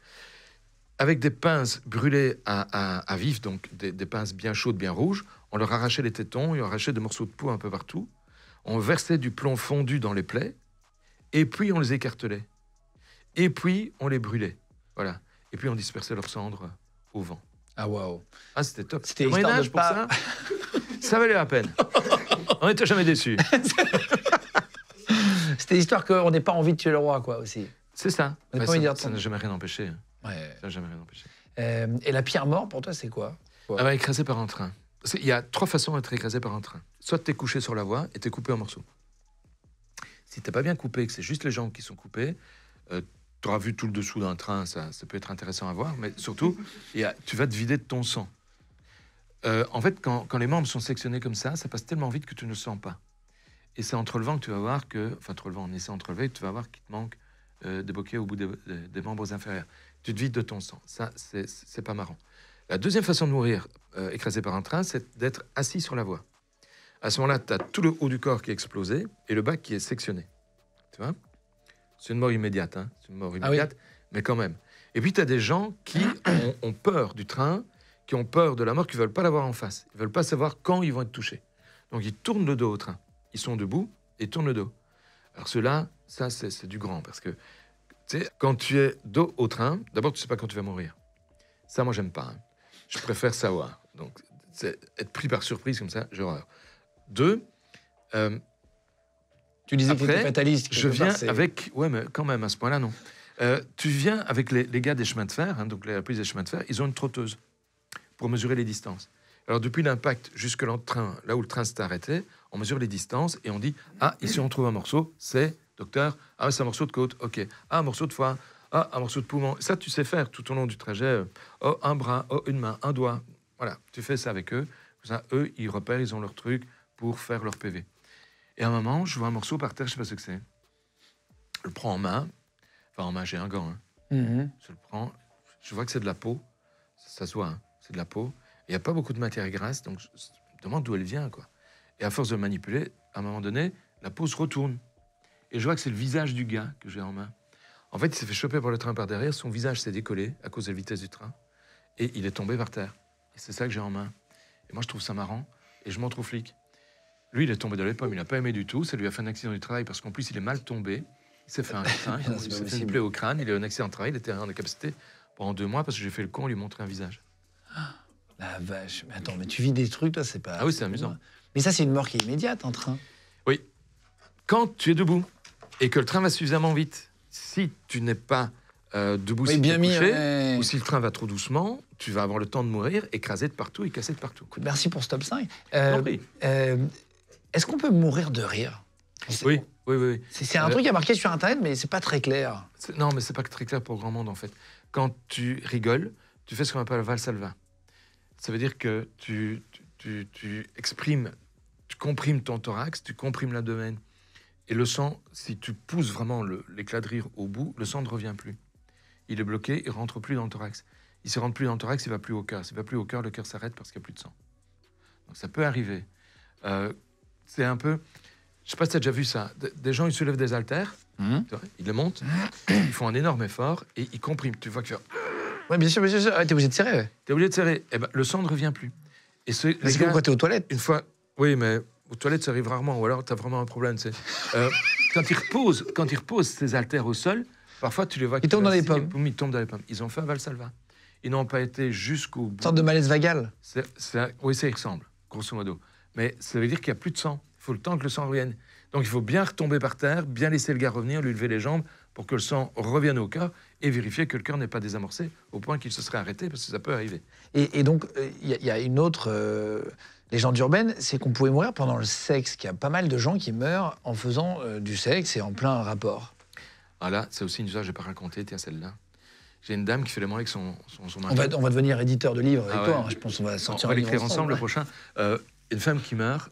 avec des pinces brûlées à, vif, donc des, pinces bien chaudes, bien rouges. On leur arrachait les tétons, on leur arrachait des morceaux de peau un peu partout on versait du plomb fondu dans les plaies, et puis on les écartelait, et puis on les brûlait, voilà, et puis on dispersait leurs cendres au vent. Ah waouh Ah c'était top. C'était pour ça. ça valait la peine. <laughs> on n'était jamais déçus. <laughs> c'était l'histoire qu'on n'ait pas envie de tuer le roi, quoi, aussi. C'est ça. On ça n'a jamais rien empêché. Ça n'a jamais rien empêché. et la pierre mort, pour toi, c'est quoi, Elle va ah bah, écraser par un train. Il y a trois façons d'être écrasé par un train. Soit tu es couché sur la voie et tu es coupé en morceaux. Si t'es pas bien coupé, que c'est juste les jambes qui sont coupées, euh, tu auras vu tout le dessous d'un train, ça, peut être intéressant à voir, mais surtout, tu vas te vider de ton sang. Euh, en fait, quand, les membres sont sectionnés comme ça, ça passe tellement vite que tu ne sens pas. Et c'est entre le vent que tu vas voir que, enfin, en essayant de te tu vas voir qu'il te manque euh, des boquets au bout des, membres inférieurs. Tu te vides de ton sang. Ça, c'est pas marrant. La deuxième façon de mourir euh, écrasé par un train, c'est d'être assis sur la voie. À ce moment-là, tu as tout le haut du corps qui est explosé et le bas qui est sectionné. Tu vois C'est une mort immédiate, hein C'est une mort ah immédiate, mais quand même. Et puis, tu as des gens qui ont, peur du train, qui ont peur de la mort, qui ne veulent pas l'avoir en face. Ils ne veulent pas savoir quand ils vont être touchés. Donc, ils tournent le dos au train. Ils sont debout et tournent le dos. Alors, cela, ça, c'est du grand. Parce que, tu sais, quand tu es dos au train, d'abord, tu sais pas quand tu vas mourir. Ça, moi, j'aime pas. Hein. Je préfère savoir. Donc, être pris par surprise comme ça, j'ai horreur. Deux, euh, tu disais Après, fataliste. Je viens avec. Ouais, mais quand même, à ce point-là, non. Euh, tu viens avec les, gars des chemins de fer, hein, donc les prise des chemins de fer, ils ont une trotteuse pour mesurer les distances. Alors, depuis l'impact jusque là, là où le train s'est arrêté, on mesure les distances et on dit Ah, ici on trouve un morceau, c'est, docteur, ah, c'est un morceau de côte, ok. Ah, un morceau de foie, ah, un morceau de poumon. Ça, tu sais faire tout au long du trajet. Euh, oh, un bras, oh, une main, un doigt. Voilà, tu fais ça avec eux. Ça, eux, ils repèrent, ils ont leur truc pour faire leur PV. Et à un moment, je vois un morceau par terre, je sais pas ce que c'est. Je le prends en main. Enfin, en main, j'ai un gant. Hein. Mm-hmm. Je le prends. Je vois que c'est de la peau. Ça, se voit, hein. c'est de la peau. Il n'y a pas beaucoup de matière grasse, donc je demande d'où elle vient. quoi. Et à force de manipuler, à un moment donné, la peau se retourne. Et je vois que c'est le visage du gars que j'ai en main. En fait, il s'est fait choper par le train par derrière, son visage s'est décollé à cause de la vitesse du train, et il est tombé par terre. Et c'est ça que j'ai en main. Et moi, je trouve ça marrant, et je m'en trouve flic. Lui, il est tombé de les pommes, il n'a pas aimé du tout, ça lui a fait un accident du travail, parce qu'en plus, il est mal tombé, il s'est fait un crâne, <laughs> il s'est fait au crâne, il a eu un accident de travail, il était en incapacité pendant deux mois, parce que j'ai fait le con, lui montrer un visage. Ah, la vache, mais attends, mais tu vis des trucs, toi, c'est pas... Ah oui, c'est amusant. Mais ça, c'est une mort qui est immédiate en train. Oui. Quand tu es debout, et que le train va suffisamment vite, si tu n'es pas euh, debout si bien ou si le train va trop doucement, tu vas avoir le temps de mourir, écrasé de partout et cassé de partout. Merci pour Stop 5. Euh, euh, est-ce qu'on peut mourir de rire oui, oui, oui, C'est un truc a marqué sur Internet, mais c'est pas très clair. Non, mais c'est pas très clair pour grand monde en fait. Quand tu rigoles, tu fais ce qu'on appelle le valsalva. Ça veut dire que tu, exprimes, tu comprimes ton thorax, tu comprimes l'abdomen et le sang, si tu pousses vraiment l'éclat de rire au bout, le sang ne revient plus. Il est bloqué, il rentre plus dans le thorax. Il ne rentre plus dans le thorax, il va plus au cœur. S'il va plus au cœur, le cœur s'arrête parce qu'il n'y a plus de sang. Donc ça peut arriver. Euh, c'est un peu. Je ne sais pas si tu as déjà vu ça. Des gens, ils lèvent des haltères, mmh. ils les montent, ils font un énorme effort et ils compriment. Tu vois que. <clears throat> Oui, bien sûr, bien sûr. Ah, es obligé de serrer. Ouais. es obligé de serrer. Eh ben, le sang ne revient plus. Et ce, c'est comme quand aux toilettes. Une fois. Oui, mais aux toilettes, ça arrive rarement, ou alors tu as vraiment un problème. C'est euh, quand ils reposent, quand ils reposent ces haltères au sol, parfois tu les vois. Ils tombent dans les pommes. ils tombent dans les pommes. Ils ont fait un Valsalva. Ils n'ont pas été jusqu'au bout. Une sorte de malaise vagal. c'est oui, ça y ressemble, grosso modo. Mais ça veut dire qu'il n'y a plus de sang. Il faut le temps que le sang revienne. Donc il faut bien retomber par terre, bien laisser le gars revenir, lui lever les jambes pour que le sang revienne au cœur et vérifier que le cœur n'est pas désamorcé au point qu'il se serait arrêté, parce que ça peut arriver. Et, donc, euh, il y, a une autre. Euh, les gens urbaine, c'est qu'on pouvait mourir pendant le sexe, Il y a pas mal de gens qui meurent en faisant euh, du sexe et en plein rapport. Ah là, c'est aussi une histoire que je n'ai pas racontée, celle-là. J'ai une dame qui fait l'amour avec son, mari. On va, devenir éditeur de livres avec ah hein, je pense qu'on va sortir On va l'écrire ensemble, le prochain. Euh, une femme qui meurt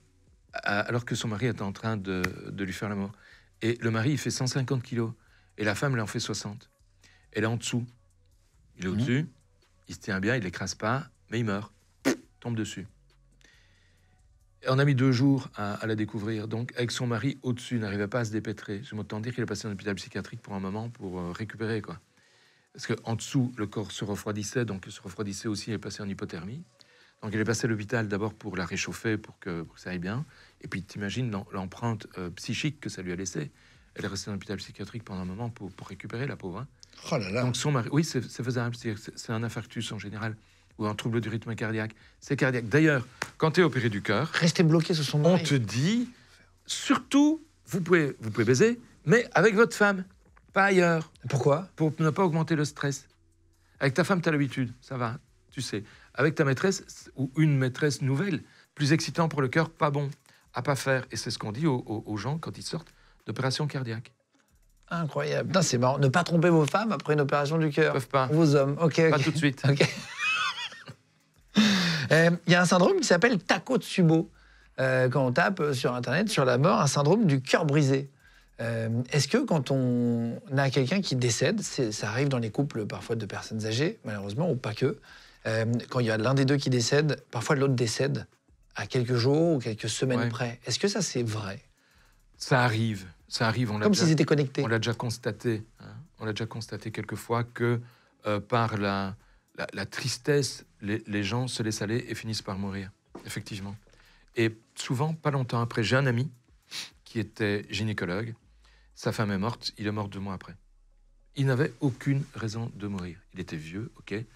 alors que son mari est en train de, lui faire l'amour. Et le mari, il fait 150 kilos. Et la femme, elle en fait 60. Elle est en dessous. Il est mhm. au-dessus, il se tient bien, il l'écrase pas, mais il meurt. tombe dessus. On a mis deux jours à, la découvrir. Donc, avec son mari au-dessus, n'arrivait pas à se dépêtrer. Je m'entends dire qu'il est passé en hôpital psychiatrique pour un moment pour euh, récupérer, quoi. Parce en dessous, le corps se refroidissait, donc se refroidissait aussi, Elle est passé en hypothermie. Donc, il est passé à l'hôpital d'abord pour la réchauffer, pour que, ça aille bien. Et puis, t'imagines l'empreinte euh, psychique que ça lui a laissé. Elle est restée dans l'hôpital psychiatrique pendant un moment pour, récupérer la pauvre. Hein. Oh là là. Donc, son mari, oui, c'est faisable. C'est un infarctus en général ou un trouble du rythme cardiaque. C'est cardiaque. D'ailleurs, quand tu es opéré du cœur, restez bloqué sur son On te dit, surtout, vous pouvez, vous pouvez baiser, mais avec votre femme, pas ailleurs. Pourquoi Pour ne pas augmenter le stress. Avec ta femme, tu as l'habitude, ça va, tu sais. Avec ta maîtresse ou une maîtresse nouvelle, plus excitant pour le cœur, pas bon, à pas faire. Et c'est ce qu'on dit aux, gens quand ils sortent d'opération cardiaque. Incroyable. Non, C'est marrant. Ne pas tromper vos femmes après une opération du cœur. Ils peuvent pas. Vos hommes. Ok. Pas tout de suite. <laughs> Ok. Il euh, y a un syndrome qui s'appelle Takotsubo. Euh, quand on tape euh, sur Internet sur la mort, un syndrome du cœur brisé. Est-ce que quand on a quelqu'un qui décède, ça arrive dans les couples parfois de personnes âgées, malheureusement, ou pas que, quand il y a l'un des deux qui décède, parfois l'autre décède à quelques jours ou quelques semaines près. Est-ce que ça c'est vrai Ça arrive, ça arrive. On Comme s'ils étaient connectés. On l'a déjà constaté. Hein. on l'a déjà constaté quelquefois que par la, la, tristesse les, gens se laissent aller et finissent par mourir, effectivement. Et souvent, pas longtemps après, j'ai un ami qui était gynécologue, sa femme est morte, il est mort deux mois après. Il n'avait aucune raison de mourir. Il était vieux, ok, il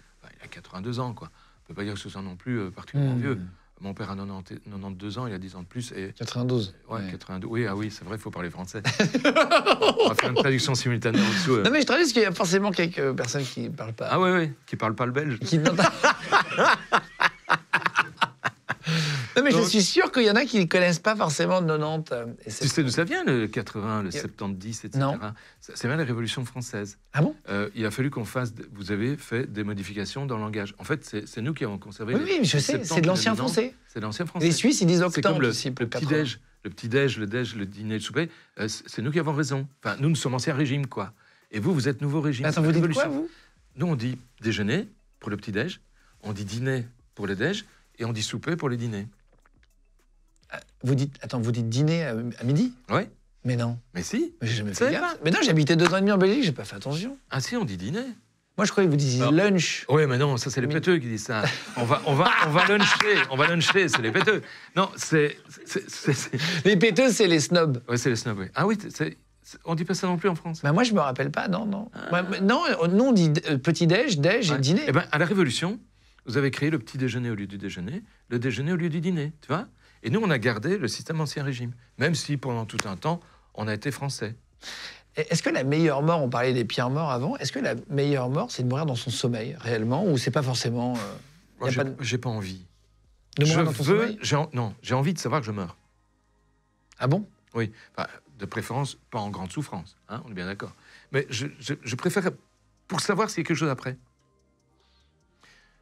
a 82 ans, quoi. On peut pas dire que ce soit non plus euh, particulièrement hmm. vieux. Mon père a 92 ans, il a 10 ans de plus. Et, 92. 92. Oui, ah oui, c'est vrai, il faut parler français. <laughs> On va faire une traduction simultanée en dessous. Euh. Non, mais je traduis parce qu'il y a forcément quelques personnes qui ne parlent pas. Ah oui, oui, qui ne parlent pas le belge. Qui <laughs> Non, mais je suis sûr qu'il y en a qui ne connaissent pas forcément 90. Et tu sais d'où ça vient, le 80, le 70, etc. Non. c'est la Révolution française. Ah bon euh, Il a fallu qu'on fasse. Vous avez fait des modifications dans le langage. En fait, c'est nous qui avons conservé. Oui, oui, je sais, c'est de l'ancien français. C'est de l'ancien français. Les Suisses, ils disent octobre, le, petit-déj. Le petit-déj, le déj, le dîner, le souper, euh, c'est nous qui avons raison. Enfin, nous, nous sommes anciens régime, quoi. Et vous, vous êtes nouveau régime. Attends, vous dites quoi, vous Nous, on dit déjeuner pour le petit-déj, on dit dîner pour le déj, et on dit souper pour les dîners. Vous dites, attends, vous dites dîner à, midi Oui. Mais non. Mais si. Mais j'ai jamais fait Mais non, j'habitais deux ans et demi en Belgique, j'ai pas fait attention. Ah si, on dit dîner. Moi, je croyais que vous disiez lunch. Oui, mais non, ça, c'est les péteux qui disent ça. On va, on va, on va luncher, on va luncher, c'est les péteux. Non, c'est. Les péteux, c'est les snobs. Oui, c'est les snobs, oui. Ah oui, on dit pas ça non plus en France. Bah, moi, je me rappelle pas, non, non. non, ah. non, on dit euh, petit-déj, déj et dîner. Eh bien, à la Révolution, vous avez créé le petit déjeuner au lieu du déjeuner, le déjeuner au lieu du dîner, tu vois et nous, on a gardé le système Ancien Régime, même si pendant tout un temps, on a été français. Est-ce que la meilleure mort, on parlait des pires morts avant, est-ce que la meilleure mort, c'est de mourir dans son sommeil, réellement, ou c'est pas forcément. Euh, Moi, j'ai pas, pas, envie. De mourir dans Non, j'ai envie de savoir que je meurs. Ah bon Oui. de préférence, pas en grande souffrance, hein, on est bien d'accord. Mais je, préfère. pour savoir s'il y a quelque chose après.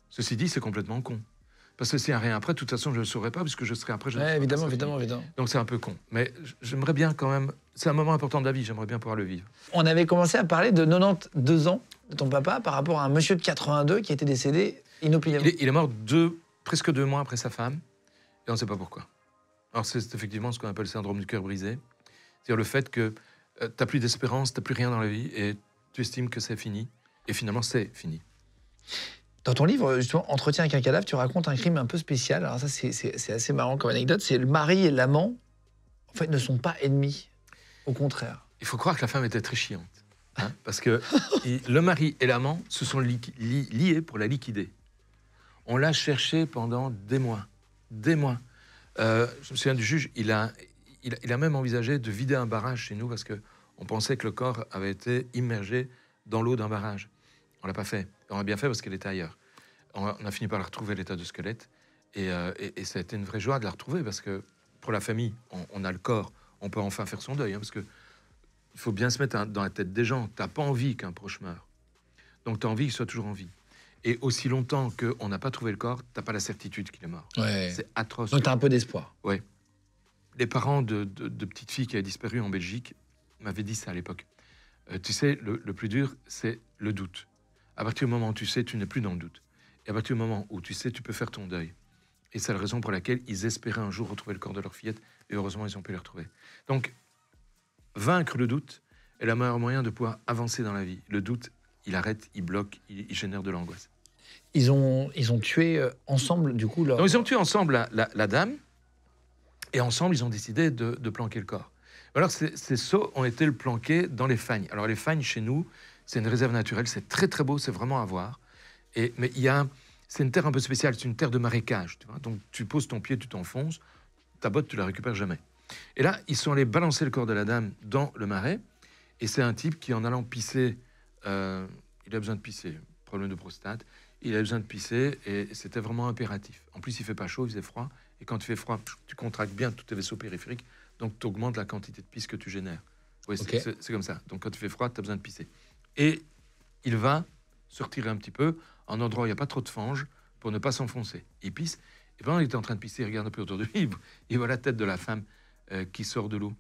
Ceci dit, c'est complètement con. Parce que n'y a rien après, de toute façon, je ne le saurais pas, puisque je serai après, je évidemment, évidemment, évidemment. Donc c'est un peu con. Mais j'aimerais bien quand même. C'est un moment important de la vie, j'aimerais bien pouvoir le vivre. On avait commencé à parler de 92 ans de ton papa par rapport à un monsieur de 82 qui était décédé inopinément. Il est, mort deux, presque deux mois après sa femme, et on ne sait pas pourquoi. Alors c'est effectivement ce qu'on appelle le syndrome du cœur brisé. C'est-à-dire le fait que euh, tu n'as plus d'espérance, tu n'as plus rien dans la vie, et tu estimes que c'est fini. Et finalement, c'est fini. Dans ton livre, justement, Entretien avec un cadavre, tu racontes un crime un peu spécial. Alors ça, c'est assez marrant comme anecdote. C'est le mari et l'amant, en fait, ne sont pas ennemis. Au contraire. Il faut croire que la femme était très chiante. Hein, ah. parce que <laughs> le mari et l'amant se sont liés pour la liquider. On l'a cherché pendant des mois. Des mois. Euh, je me souviens du juge, il a, il, a même envisagé de vider un barrage chez nous parce que on pensait que le corps avait été immergé dans l'eau d'un barrage. On l'a pas fait. On l'a bien fait parce qu'elle était ailleurs. On a, fini par la retrouver, l'état de squelette. Euh, et, ça a été une vraie joie de la retrouver parce que pour la famille, on, a le corps. On peut enfin faire son deuil. Hein, parce que il faut bien se mettre dans la tête des gens. Tu n'as pas envie qu'un proche meure. Donc tu as envie qu'il soit toujours en vie. Et aussi longtemps qu'on n'a pas trouvé le corps, tu pas la certitude qu'il est mort. C'est atroce. Donc tu as un peu d'espoir. Oui. Les parents de, petites filles qui a disparu en Belgique m'avaient dit ça à l'époque. Euh, tu sais, le plus dur, c'est le doute. À partir du moment où tu sais, tu n'es plus dans le doute. Et à partir du moment où tu sais, tu peux faire ton deuil. Et c'est la raison pour laquelle ils espéraient un jour retrouver le corps de leur fillette, et heureusement, ils ont pu le retrouver. Donc, vaincre le doute est le meilleur moyen de pouvoir avancer dans la vie. Le doute, il arrête, il bloque, il, génère de l'angoisse. Ils ont, ils ont tué euh, ensemble, du coup, leur... ils ont tué ensemble la, dame, et ensemble, ils ont décidé de, planquer le corps. Alors, ces, sauts ont été le planqué dans les fagnes. Alors, les fagnes, chez nous, c'est une réserve naturelle, c'est très très beau, c'est vraiment à voir. Et, mais il y a, c'est une terre un peu spéciale, c'est une terre de marécage. Tu Donc tu poses ton pied, tu t'enfonces, ta botte, tu la récupères jamais. Et là, ils sont allés balancer le corps de la dame dans le marais. Et c'est un type qui, en allant pisser, euh, il a besoin de pisser, problème de prostate, il a besoin de pisser et c'était vraiment impératif. En plus, il fait pas chaud, il faisait froid. Et quand il fait froid, tu contractes bien tous tes vaisseaux périphériques, donc tu augmentes la quantité de pisse que tu génères. c'est comme ça. Donc quand tu fais froid, tu as besoin de pisser et il va se retirer un petit peu en endroit où il n'y a pas trop de fange pour ne pas s'enfoncer. Il pisse. Et pendant qu'il était en train de pisser, il regarde un peu autour de lui. Il voit la tête de la femme euh, qui sort de l'eau.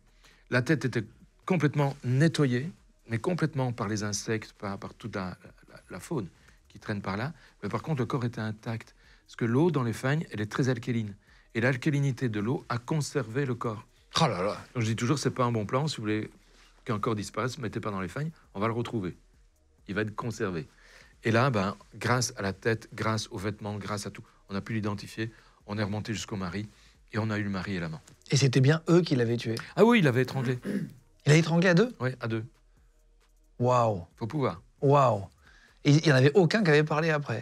La tête était complètement nettoyée, mais complètement par les insectes, par, par toute la, faune qui traîne par là. Mais par contre, le corps était intact. Parce que l'eau dans les fagnes, elle est très alcaline. Et l'alcalinité de l'eau a conservé le corps. Oh là là. je dis toujours, c'est pas un bon plan. Si vous voulez qu'un corps disparaisse, mettez pas dans les fagnes, on va le retrouver il va être conservé. Et là, ben, grâce à la tête, grâce aux vêtements, grâce à tout, on a pu l'identifier, on est remonté jusqu'au mari, et on a eu le mari et l'amant. Et c'était bien eux qui l'avaient tué Ah oui, il l'avait étranglé. Il l'a étranglé à deux Oui, à deux. Waouh Faut pouvoir. Waouh Et il n'y en avait aucun qui avait parlé après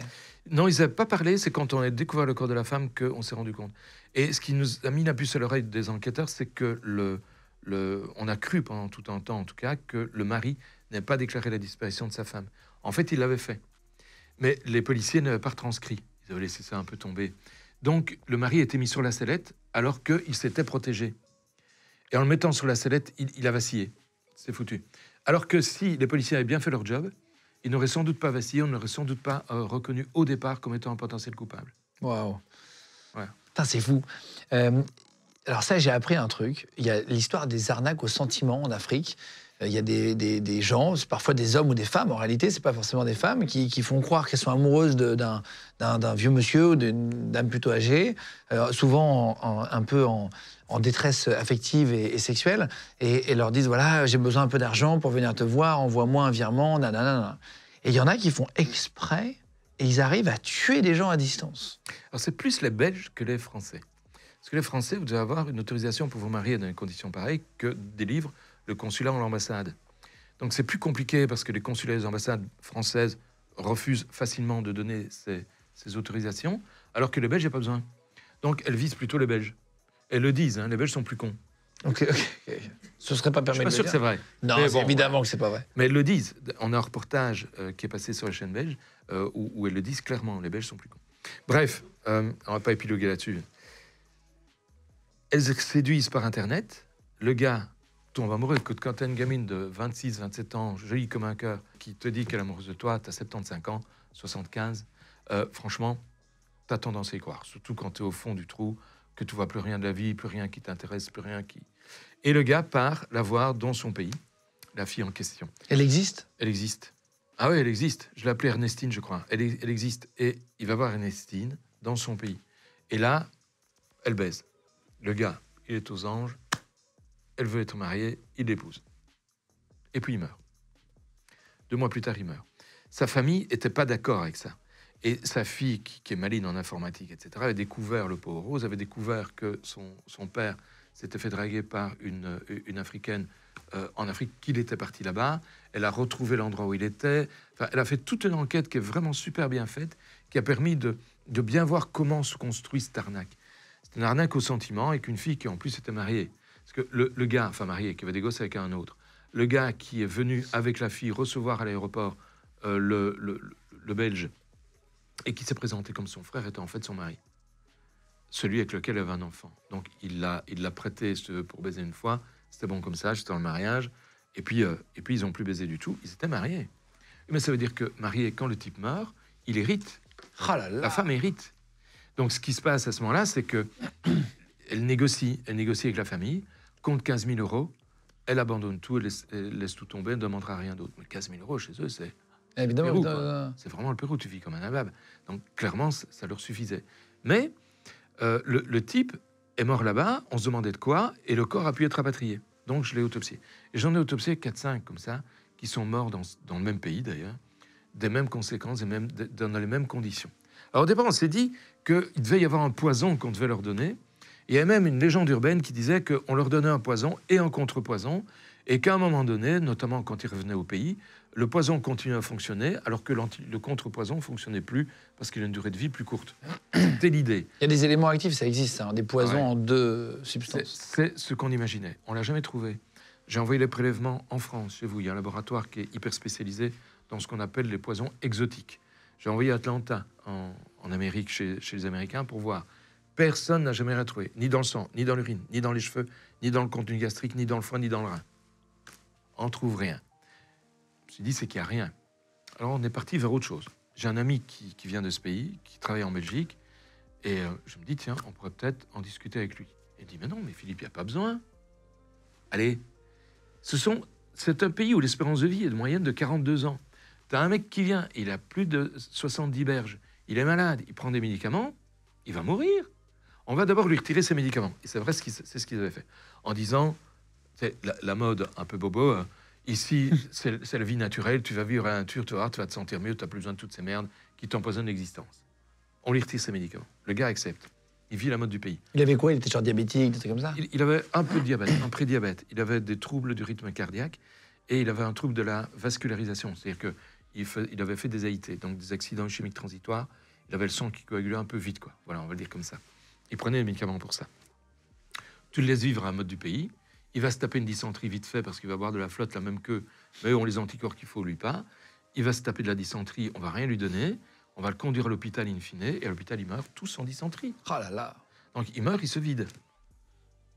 non, ils n'avaient pas parlé. C'est quand on a découvert le corps de la femme qu'on s'est rendu compte. Et ce qui nous a mis la puce à l'oreille des enquêteurs, c'est que le, le, on a cru pendant tout un temps, en tout cas, que le mari n'avait pas déclaré la disparition de sa femme. En fait, il l'avait fait. Mais les policiers n'avaient pas transcrit. Ils avaient laissé ça un peu tomber. Donc, le mari était mis sur la sellette alors qu'il s'était protégé. Et en le mettant sur la sellette, il, a vacillé. C'est foutu. Alors que si les policiers avaient bien fait leur job, ils n'auraient sans doute pas vacillé, on n'aurait sans doute pas euh, reconnu au départ comme étant un potentiel coupable. Waouh ouais. c'est fou. Euh, alors ça, j'ai appris un truc. Il y a l'histoire des arnaques au sentiment en Afrique. Euh, il y a des, gens, parfois des hommes ou des femmes, en réalité, c'est pas forcément des femmes, qui, font croire qu'elles sont amoureuses d'un, vieux monsieur ou d'une dame plutôt âgée, euh, souvent un peu en, détresse affective et, sexuelle, et, et, leur disent voilà, j'ai besoin un peu d'argent pour venir te voir, envoie-moi un virement, nanana. Et il y en a qui font exprès et ils arrivent à tuer des gens à distance. Alors c'est plus les Belges que les Français. Parce que les Français, vous devez avoir une autorisation pour vous marier dans des conditions pareilles que des livres le consulat ou l'ambassade. Donc c'est plus compliqué parce que les consulats et les ambassades françaises refusent facilement de donner ces, autorisations, alors que les Belges n'ont pas besoin. Donc elles visent plutôt les Belges. Elles le disent, hein, les Belges sont plus cons. Ok, ok. Ce serait pas permis Je suis sûr que c'est vrai. Non, évidemment que c'est pas vrai. Mais elles le disent. On a un reportage euh, qui est passé sur la chaîne belge euh, où, elles le disent clairement, les Belges sont plus cons. Bref, on euh, on va pas épiloguer là-dessus. Elles séduisent par Internet. Le gars va amoureux. Que quand tu une gamine de 26, 27 ans, jolie comme un cœur, qui te dit qu'elle est amoureuse de toi, tu as 75 ans, 75, euh, franchement, tu as tendance à y croire. Surtout quand tu es au fond du trou, que tu vois plus rien de la vie, plus rien qui t'intéresse, plus rien qui. Et le gars part la voir dans son pays, la fille en question. Elle existe Elle existe. Ah oui, elle existe. Je l'appelais Ernestine, je crois. Elle, elle existe. Et il va voir Ernestine dans son pays. Et là, elle baise. Le gars, il est aux anges elle veut être mariée, il l'épouse. Et puis il meurt. Deux mois plus tard, il meurt. Sa famille n'était pas d'accord avec ça. Et sa fille, qui, est maline en informatique, etc., avait découvert, le pauvre Rose, avait découvert que son, père s'était fait draguer par une, Africaine euh, en Afrique, qu'il était parti là-bas. Elle a retrouvé l'endroit où il était. elle a fait toute une enquête qui est vraiment super bien faite, qui a permis de, bien voir comment se construit cette arnaque. C'est une arnaque au sentiment et qu'une fille qui en plus était mariée. Parce que le, gars, enfin marié, qui avait des avec un autre, le gars qui est venu avec la fille recevoir à l'aéroport euh, le, Belge et qui s'est présenté comme son frère était en fait son mari. Celui avec lequel elle avait un enfant. Donc il l'a il l'a prêté pour baiser une fois. C'était bon comme ça, j'étais dans le mariage. Et puis, euh, et puis ils ont plus baisé du tout. Ils étaient mariés. Mais ça veut dire que marié, quand le type meurt, il hérite. Ah la femme hérite. Donc ce qui se passe à ce moment-là, c'est que elle négocie, elle négocie avec la famille, compte 15 000 euros, elle abandonne tout, elle laisse, tout tomber, elle ne demandera rien d'autre. Mais 15 000 euros chez eux, c'est. Eh, évidemment, c'est vraiment le Pérou, tu vis comme un abab. Donc clairement, ça leur suffisait. Mais euh, le, type est mort là-bas, on se demandait de quoi, et le corps a pu être rapatrié. Donc je l'ai autopsié. Et j'en ai autopsié 4-5 comme ça, qui sont morts dans, le même pays d'ailleurs, des mêmes conséquences et même, dans les mêmes conditions. Alors au départ, on s'est dit qu'il devait y avoir un poison qu'on devait leur donner il y a même une légende urbaine qui disait qu'on leur donnait un poison et un contrepoison, et qu'à un moment donné, notamment quand ils revenaient au pays, le poison continuait à fonctionner, alors que le contrepoison ne fonctionnait plus parce qu'il a une durée de vie plus courte. C'était l'idée. Il y a des éléments actifs, ça existe, hein, des poisons en deux substances. C'est ce qu'on imaginait. On l'a jamais trouvé. J'ai envoyé les prélèvements en France, chez vous. Il y a un laboratoire qui est hyper spécialisé dans ce qu'on appelle les poisons exotiques. J'ai envoyé à Atlanta, en, Amérique, chez, les Américains, pour voir Personne n'a jamais rien trouvé, ni dans le sang, ni dans l'urine, ni dans les cheveux, ni dans le contenu gastrique, ni dans le foie, ni dans le rein. On trouve rien. Je me suis dit, c'est qu'il n'y a rien. Alors on est parti vers autre chose. J'ai un ami qui, vient de ce pays, qui travaille en Belgique, et euh, je me dis, tiens, on pourrait peut-être en discuter avec lui. Il dit, mais non, mais Philippe, il n'y a pas besoin. Allez, c'est un pays où l'espérance de vie est de moyenne de 42 ans. T'as un mec qui vient, il a plus de 70 berges, il est malade, il prend des médicaments, il va mourir on va d'abord lui retirer ses médicaments. Et c'est vrai, c'est ce qu'ils avaient fait. En disant, c'est la, mode un peu bobo, hein. ici, <laughs> c'est la vie naturelle, tu vas vivre à un tour, tu vas, te sentir mieux, tu n'as plus besoin de toutes ces merdes qui t'empoisonnent l'existence. On lui retire ses médicaments. Le gars accepte. Il vit la mode du pays. Il avait quoi Il était genre diabétique, des trucs comme ça il, avait un peu de diabète, un pré-diabète. Il avait des troubles du rythme cardiaque et il avait un trouble de la vascularisation. C'est-à-dire qu'il il avait fait des AIT, donc des accidents chimiques transitoires. Il avait le sang qui coagulait un peu vite, quoi. Voilà, on va le dire comme ça. Il prenait les médicaments pour ça. Tu le laisses vivre à un mode du pays, il va se taper une dysenterie vite fait parce qu'il va avoir de la flotte la même que mais ben, on les anticorps qu'il faut, lui pas. Il va se taper de la dysenterie, on va rien lui donner, on va le conduire à l'hôpital in fine, et à l'hôpital il meurt tous en dysenterie. Ah là là Donc il meurt, il se vide.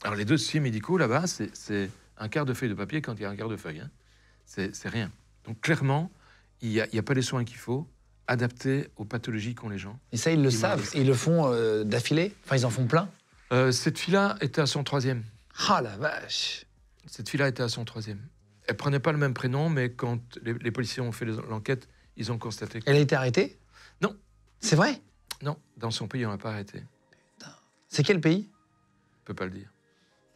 Alors les dossiers médicaux là-bas, c'est un quart de feuille de papier quand il y a un quart de feuille. Hein. C'est rien. Donc clairement, il n'y a, a, pas les soins qu'il faut, adapté aux pathologies qu'ont les gens. Et ça, ils le savent Ils le font euh, d'affilée Enfin, ils en font plein euh, Cette fille-là était à son troisième. Ah la vache Cette fille-là était à son troisième. Elle prenait pas le même prénom, mais quand les, policiers ont fait l'enquête, ils ont constaté Elle a été arrêtée Non. C'est vrai Non, dans son pays, on l'a pas arrêtée. C'est quel pays Peut peut pas le dire.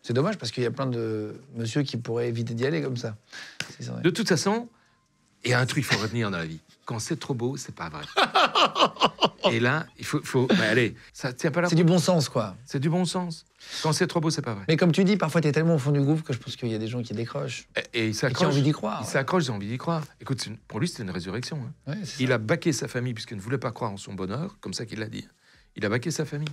C'est dommage parce qu'il y a plein de monsieur qui pourraient éviter d'y aller comme ça. De toute façon, il y a un truc qu'il faut retenir dans la vie quand c'est trop beau, c'est pas vrai. Et là, il faut, faut bah, allez, ça pas C'est du bon sens, quoi. C'est du bon sens. Quand c'est trop beau, c'est pas vrai. Mais comme tu dis, parfois, tu es tellement au fond du gouffre que je pense qu'il y a des gens qui décrochent. Et, et ils s'accrochent. envie d'y croire. Ils s'accrochent, ils ont envie d'y croire. Écoute, pour lui, c'était une résurrection. Hein. il a baqué sa famille puisqu'il ne voulait pas croire en son bonheur, comme ça qu'il l'a dit. Il a baqué sa famille.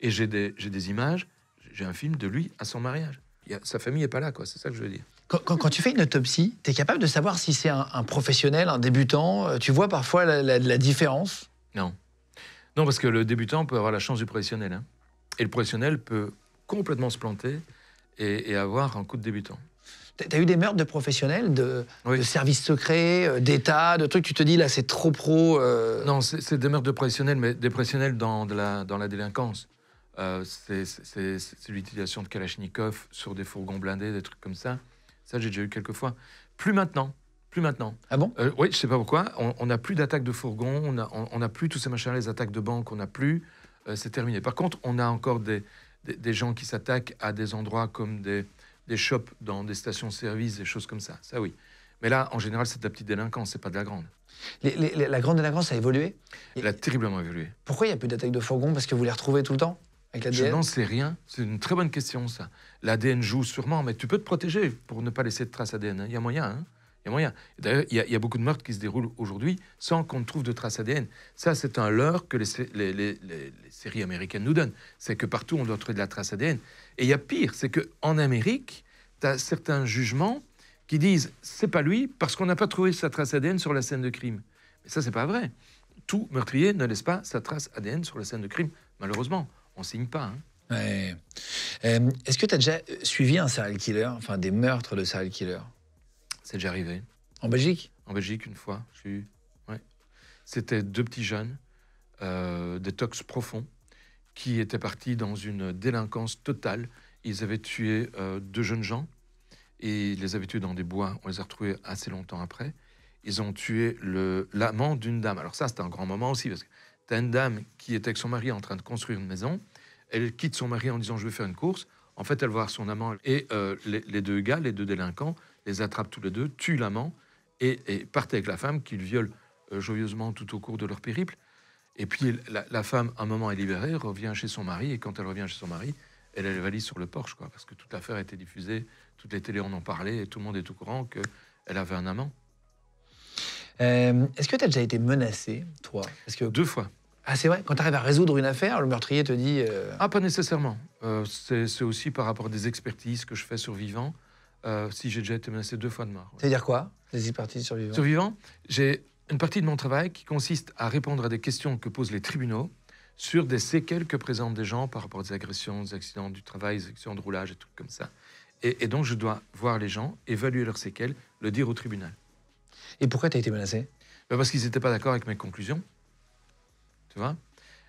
Et j'ai des, images, j'ai un film de lui à son mariage. sa famille est pas là, quoi. C'est ça que je veux dire. Quand, tu fais une autopsie, tu es capable de savoir si c'est un, professionnel, un débutant euh, Tu vois parfois la, différence Non. Non, parce que le débutant peut avoir la chance du professionnel. Hein. Et le professionnel peut complètement se planter et, avoir un coup de débutant. T'as eu des meurtres de professionnels, de, de services secrets, euh, d'État, de trucs, tu te dis là c'est trop pro. Euh non, c'est des meurtres de professionnels, mais des professionnels dans, la, dans la délinquance. c'est l'utilisation de Kalachnikov sur des fourgons blindés, des trucs comme ça. Ça, j'ai déjà eu quelques fois. Plus maintenant. Plus maintenant. Ah bon euh, Oui, je sais pas pourquoi. On n'a plus d'attaques de fourgons, on n'a on, a plus tous ces machins les attaques de banque, on n'a plus. Euh, c'est terminé. Par contre, on a encore des, des, gens qui s'attaquent à des endroits comme des, des shops dans des stations-service, des choses comme ça. Ça, oui. Mais là, en général, c'est de la petite délinquance, c'est pas de la grande. la grande délinquance a évolué Elle a terriblement évolué. Pourquoi il n'y a plus d'attaques de fourgons Parce que vous les retrouvez tout le temps non, c'est Je n'en sais rien. C'est une très bonne question, ça. L'ADN joue sûrement, mais tu peux te protéger pour ne pas laisser de traces ADN. Hein. Il y a moyen, hein il y a moyen. D'ailleurs, il, y, a beaucoup de meurtres qui se déroulent aujourd'hui sans qu'on trouve de traces ADN. Ça, c'est un leurre que les, séries américaines nous donnent. C'est que partout, on doit trouver de la trace ADN. Et il y a pire, c'est qu'en Amérique, tu as certains jugements qui disent c'est pas lui parce qu'on n'a pas trouvé sa trace ADN sur la scène de crime. Mais ça, c'est pas vrai. Tout meurtrier ne laisse pas sa trace ADN sur la scène de crime, malheureusement on signe pas. Hein. Euh, est-ce que tu as déjà suivi un serial killer, enfin des meurtres de serial killer C'est déjà arrivé. En Belgique En Belgique, une fois. C'était deux petits jeunes, euh, des tox profonds, qui étaient partis dans une délinquance totale. Ils avaient tué euh, deux jeunes gens et ils les avaient tués dans des bois. On les a retrouvés assez longtemps après. Ils ont tué l'amant d'une dame. Alors ça, c'était un grand moment aussi, T'as une dame qui était avec son mari en train de construire une maison. Elle quitte son mari en disant Je vais faire une course. En fait, elle voit son amant et euh, les, deux gars, les deux délinquants, les attrapent tous les deux, tuent l'amant et, partent avec la femme qu'ils violent euh, joyeusement tout au cours de leur périple. Et puis la, la, femme, un moment, est libérée, revient chez son mari et quand elle revient chez son mari, elle a les valises sur le porche, quoi, parce que toute l'affaire a été diffusée, toutes les télés en ont parlé et tout le monde est au courant qu'elle avait un amant. Euh, est-ce que tu as déjà été menacé, toi que... Deux fois. Ah, c'est vrai Quand tu arrives à résoudre une affaire, le meurtrier te dit. Euh, ah, pas nécessairement. Euh, c'est aussi par rapport à des expertises que je fais sur Vivant, si j'ai déjà été menacé deux fois de mort. C'est-à-dire quoi Des expertises sur Vivant ?– Sur Vivant, j'ai une partie de mon travail qui consiste à répondre à des questions que posent les tribunaux sur des séquelles que présentent des gens par rapport à des agressions, des accidents du travail, des accidents de roulage et tout comme ça. et donc, je dois voir les gens, évaluer leurs séquelles, le dire au tribunal. Et pourquoi tu as été menacé bah, Parce qu'ils n'étaient pas d'accord avec mes conclusions. Tu vois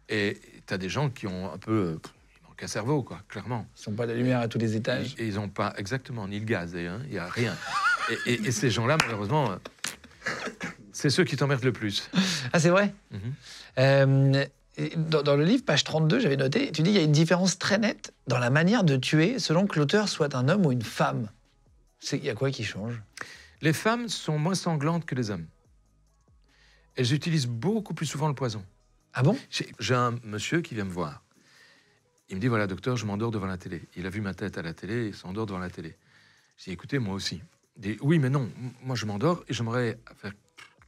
Et tu as des gens qui ont un peu. Euh, ils manquent un cerveau, quoi, clairement. Ils n'ont pas de lumière à tous les étages. Et, ils n'ont pas, exactement, ni le gaz, d'ailleurs. Hein, il n'y a rien. et, ces gens-là, malheureusement. Euh, c'est ceux qui t'emmerdent le plus. Ah, c'est vrai mhm. euh, dans, dans, le livre, page 32, j'avais noté, tu dis qu'il y a une différence très nette dans la manière de tuer selon que l'auteur soit un homme ou une femme. Il y a quoi qui change les femmes sont moins sanglantes que les hommes. Elles utilisent beaucoup plus souvent le poison. Ah bon J'ai un monsieur qui vient me voir. Il me dit voilà, docteur, je m'endors devant la télé. Il a vu ma tête à la télé, il s'endort devant la télé. J'ai dit, écoutez, moi aussi. Il dit oui, mais non, moi je m'endors et j'aimerais faire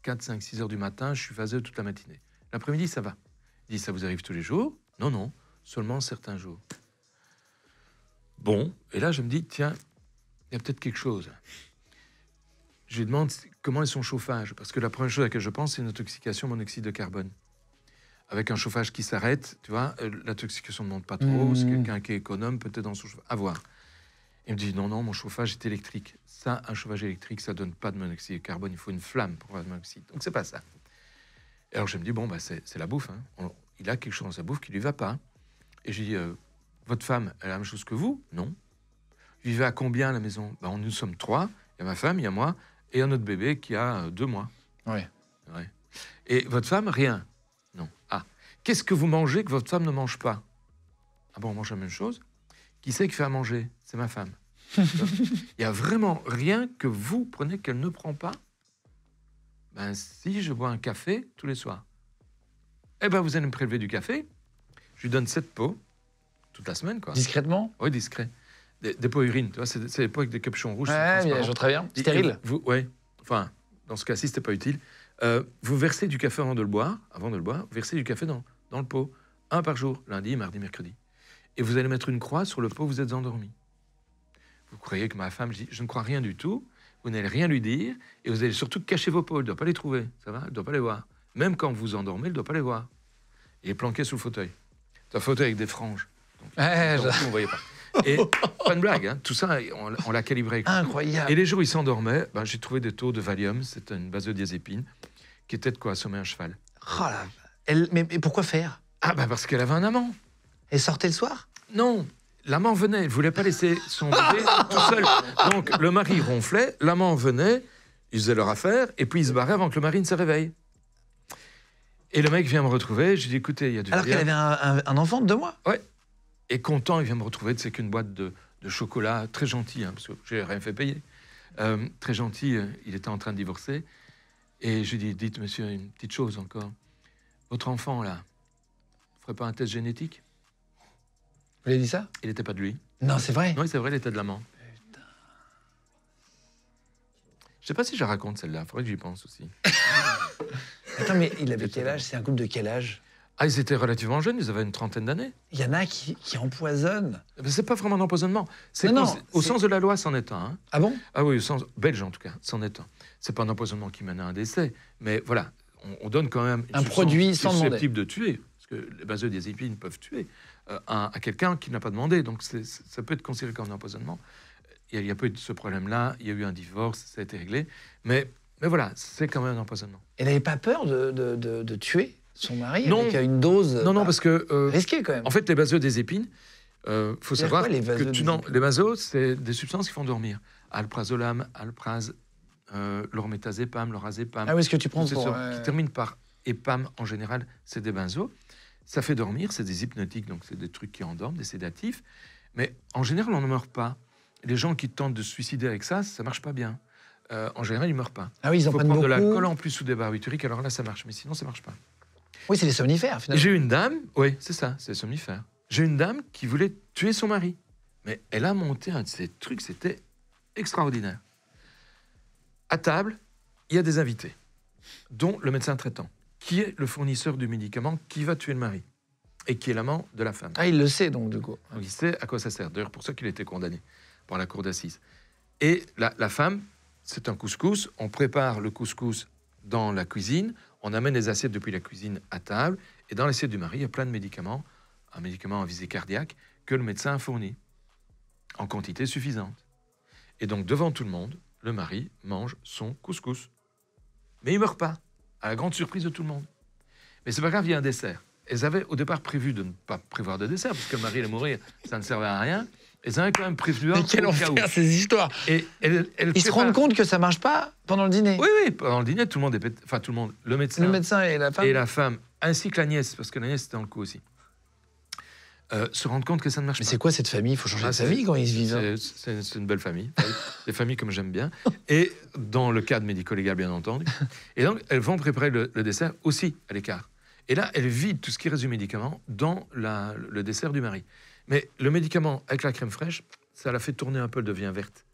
4, 5, 6 heures du matin, je suis vaseux toute la matinée. L'après-midi, ça va. Il dit ça vous arrive tous les jours Non, non, seulement certains jours. Bon, et là je me dis tiens, il y a peut-être quelque chose je lui demande comment est son chauffage, parce que la première chose à laquelle je pense, c'est une intoxication monoxyde de carbone. Avec un chauffage qui s'arrête, tu vois, euh, l'intoxication ne monte pas trop, mmh. quelqu'un qui est économe, peut-être dans son chauffage, à voir. Il me dit non, non, mon chauffage est électrique. Ça, un chauffage électrique, ça donne pas de monoxyde de carbone, il faut une flamme pour avoir de monoxyde. Donc c'est pas ça. alors je me dis, bon, bah, c'est la bouffe. Hein. il a quelque chose dans sa bouffe qui lui va pas. Et je lui dis, euh, votre femme, elle a la même chose que vous Non. Vivez à combien à la maison ben, Nous sommes trois. Il y a ma femme, il y a moi, et un autre bébé qui a euh, deux mois. Oui. Et votre femme, rien Non. Ah. Qu'est-ce que vous mangez que votre femme ne mange pas Ah bon, on mange la même chose. Qui sait qui fait à manger C'est ma femme. <laughs> Il n'y a vraiment rien que vous prenez qu'elle ne prend pas. Ben, si je bois un café tous les soirs, eh ben, vous allez me prélever du café. Je lui donne cette peau toute la semaine, quoi. Discrètement Oui, discret des, pots urines. tu vois, c'est, c'est avec des capuchons rouges. Oui, je très bien. Stérile. Vous, ouais. Enfin, dans ce cas-ci, c'était pas utile. Euh, vous versez du café avant de le boire, avant de le boire, vous versez du café dans, dans le pot, un par jour, lundi, mardi, mercredi. Et vous allez mettre une croix sur le pot, où vous êtes endormi. Vous croyez que ma femme, je, ne crois rien du tout, vous n'allez rien lui dire, et vous allez surtout cacher vos pots, il ne doit pas les trouver, ça va, il ne doit pas les voir. Même quand vous endormez, il ne doit pas les voir. Il est planqué sous le fauteuil. C'est un fauteuil avec des franges. Donc, vous ne voyez pas. Et, pas de blague, hein. tout ça, on, l'a calibré. Incroyable. Et les jours où il s'endormait, ben, j'ai trouvé des taux de Valium, c'est une base-de-diazépine, qui était de quoi assommer un cheval. Oh elle, mais, pourquoi faire Ah, ben parce qu'elle avait un amant. Elle sortait le soir Non. L'amant venait, elle voulait pas laisser son bébé <laughs> tout seul. Donc le mari ronflait, l'amant venait, ils faisaient leur affaire, et puis ils se barraient avant que le mari ne se réveille. Et le mec vient me retrouver, je lui dis écoutez, il y a du. Alors qu'elle avait un, enfant de deux mois Ouais. Et content, il vient me retrouver, c'est qu'une boîte de, chocolat, très gentil, hein, parce que j'ai rien fait payer. Euh, très gentil, il était en train de divorcer. Et je lui dis, dites monsieur une petite chose encore. Votre enfant là, ferait pas un test génétique Vous avez dit ça Il n'était pas de lui. Non, c'est vrai. Non, c'est vrai, il était de l'amant. Putain. Je sais pas si je raconte celle-là. Faudrait que j'y pense aussi. <laughs> Attends, mais il avait quel âge C'est un couple de quel âge ah, ils étaient relativement jeunes, ils avaient une trentaine d'années. Il y en a qui, empoisonnent. Mais c'est pas vraiment un empoisonnement. non, au sens de la loi, c'en est un. Hein. Ah bon Ah oui, au sens belge en tout cas, c'en est un. C'est pas un empoisonnement qui mène à un décès, mais voilà, on, donne quand même un produit sans susceptible de tuer, parce que les épines peuvent tuer euh, à, quelqu'un qui n'a pas demandé, donc ça peut être considéré comme un empoisonnement. Il y a, peu pas eu ce problème-là, il y a eu un divorce, ça a été réglé, mais, mais voilà, c'est quand même un empoisonnement. Elle n'avait pas peur de, de, de, de tuer son mari y a une dose non, non, bah, parce que, euh, quand même. En fait, les baseux des épines, il euh, faut savoir les que non, les basos, c'est des substances qui font dormir. Alprazolam, alpraz, euh, l'ormétazépam, l'orazépam. Ah oui, ce que tu prends pour... Qui termine par épam en général, c'est des benzos. Ça fait dormir, c'est des hypnotiques, donc c'est des trucs qui endorment, des sédatifs. Mais en général, on ne meurt pas. Les gens qui tentent de se suicider avec ça, ça marche pas bien. en général, ils meurent pas. Ah oui, ils en prennent beaucoup. de la colle en plus ou des barbituriques, alors là, ça marche. Mais sinon, ça marche pas. Oui, c'est les somnifères, finalement. J'ai une dame, oui, c'est ça, c'est les somnifères. J'ai une dame qui voulait tuer son mari. Mais elle a monté un de ces trucs, c'était extraordinaire. À table, il y a des invités, dont le médecin traitant, qui est le fournisseur du médicament qui va tuer le mari et qui est l'amant de la femme. Ah, il le sait donc, du coup. il sait à quoi ça sert. D'ailleurs, pour ça qu'il était condamné par la cour d'assises. Et la femme, c'est un couscous. On prépare le couscous dans la cuisine on amène les assiettes depuis la cuisine à table, et dans l'assiette du mari, il y a plein de médicaments, un médicament à visée cardiaque, que le médecin a fourni, en quantité suffisante. Et donc, devant tout le monde, le mari mange son couscous. Mais il ne meurt pas, à la grande surprise de tout le monde. Mais c'est pas grave, il y a un dessert. Elles avaient au départ prévu de ne pas prévoir de dessert, parce que le mari allait mourir, ça ne servait à rien. Ils quand même prévu un. quel enfer, ces histoires et elle, Ils se rendent compte que ça marche pas pendant le dîner Oui, oui, pendant le dîner, tout le monde est Enfin, tout le monde. Le médecin. médecin et la femme. Et la femme, ainsi que la nièce, parce que la nièce était dans le coup aussi. Euh, se rendent compte que ça ne marche pas. Mais c'est quoi cette famille Il faut changer ah, de sa vie quand ils se vivent. Hein. C'est une belle famille. <laughs> des familles comme j'aime bien. Et dans le cadre médico-légal, bien entendu. Et donc, elles vont préparer le, dessert aussi à l'écart. Et là, elles vident tout ce qui reste du médicament dans le dessert du mari. Mais le médicament avec la crème fraîche, ça l'a fait tourner un peu, elle devient verte,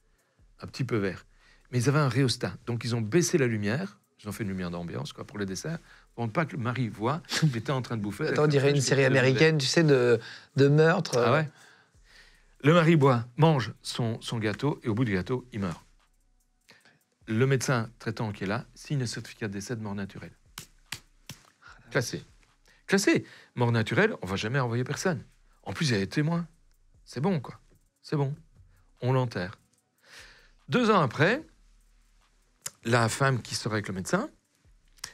un petit peu vert. Mais ils avaient un rhéostat, donc ils ont baissé la lumière, ils ont fait une lumière d'ambiance quoi pour le dessert, pour ne pas que le mari voit qu'il était en train de bouffer. Attends, on dirait une série américaine, tu sais, de, de meurtre. Ah euh. ouais le mari boit, mange son, gâteau et au bout du gâteau, il meurt. Le médecin traitant qui est là signe un certificat de décès de mort naturelle. Classé. Classé. Mort naturelle, on ne va jamais envoyer personne. En plus, il y a C'est bon, quoi. C'est bon. On l'enterre. Deux ans après, la femme qui sort avec le médecin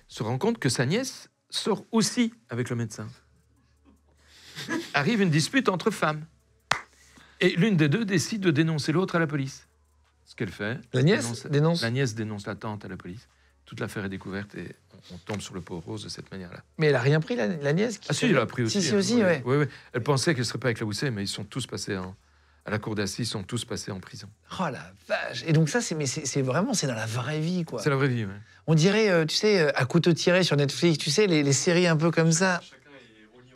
se rend compte que sa nièce sort aussi avec le médecin. <laughs> Arrive une dispute entre femmes. Et l'une des deux décide de dénoncer l'autre à la police. Ce qu'elle fait. La nièce dénonce, La nièce dénonce la tante à la police toute l'affaire est découverte et on tombe sur le pauvre Rose de cette manière-là. Mais elle a rien pris, la, nièce qui... Ah si, elle a pris aussi. Si, si, hein. oui. Elle pensait qu'elle serait pas avec la Wissé, mais ils sont tous passés à la cour d'assises, ils sont tous passés en prison. Oh la vache Et donc ça, c'est, c'est, vraiment, c'est dans la vraie vie, quoi. C'est la vraie vie, oui. On dirait, euh, tu sais, euh, à couteau tiré sur Netflix, tu sais, les, séries un peu comme ça.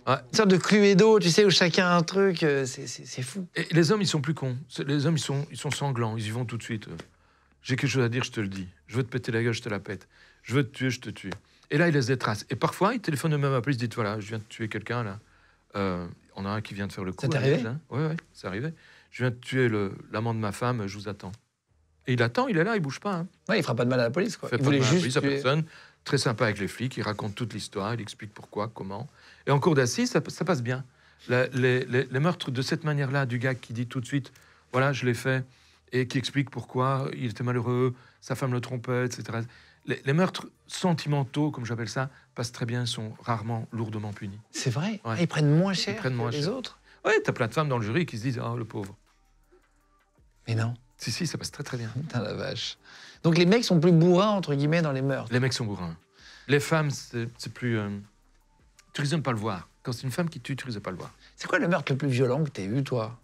Ouais. Une sorte de Cluedo, tu sais, où chacun a un truc, euh, c'est, fou. Et les hommes, ils sont plus cons. Les hommes, ils ils sont sanglants, ils y vont tout de suite. J'ai quelque chose à dire, je te le dis. Je veux te péter la gueule, je te la pète. Je veux te tuer, je te tue. Et là, il laisse des traces. Et parfois, il téléphone même à la police, dit voilà, je viens de tuer quelqu'un là. Euh, on a un qui vient de faire le coup. C'est arrivé Oui, hein. oui, c'est arrivé. Je viens de tuer l'amant de ma femme, je vous attends. Et il attend, il est là, il bouge pas. Hein. Ouais, il fera pas de mal à la police. Quoi. Il, il voulait juste. Police, personne, très sympa avec les flics, il raconte toute l'histoire, il explique pourquoi, comment. Et en cours d'assises, ça, passe bien. les, les, meurtres de cette manière-là, du gars qui dit tout de suite voilà, je l'ai fait, et qui explique pourquoi il était malheureux, sa femme le trompait, etc. Les, meurtres sentimentaux, comme j'appelle ça, passent très bien, sont rarement lourdement punis. C'est vrai Ils prennent moins cher que les autres Oui, t'as plein de femmes dans le jury qui se disent « Ah, oh, le pauvre ». Mais non. Si, si, ça passe très très bien. Putain la vache. Donc les mecs sont plus bourrins, entre guillemets, dans les meurtres Les mecs sont bourrins. Les femmes, c'est plus... Euh, tu risques de ne pas le voir. Quand c'est une femme qui tue, tu risques de pas le voir. C'est quoi le meurtre le plus violent que t'as eu, toi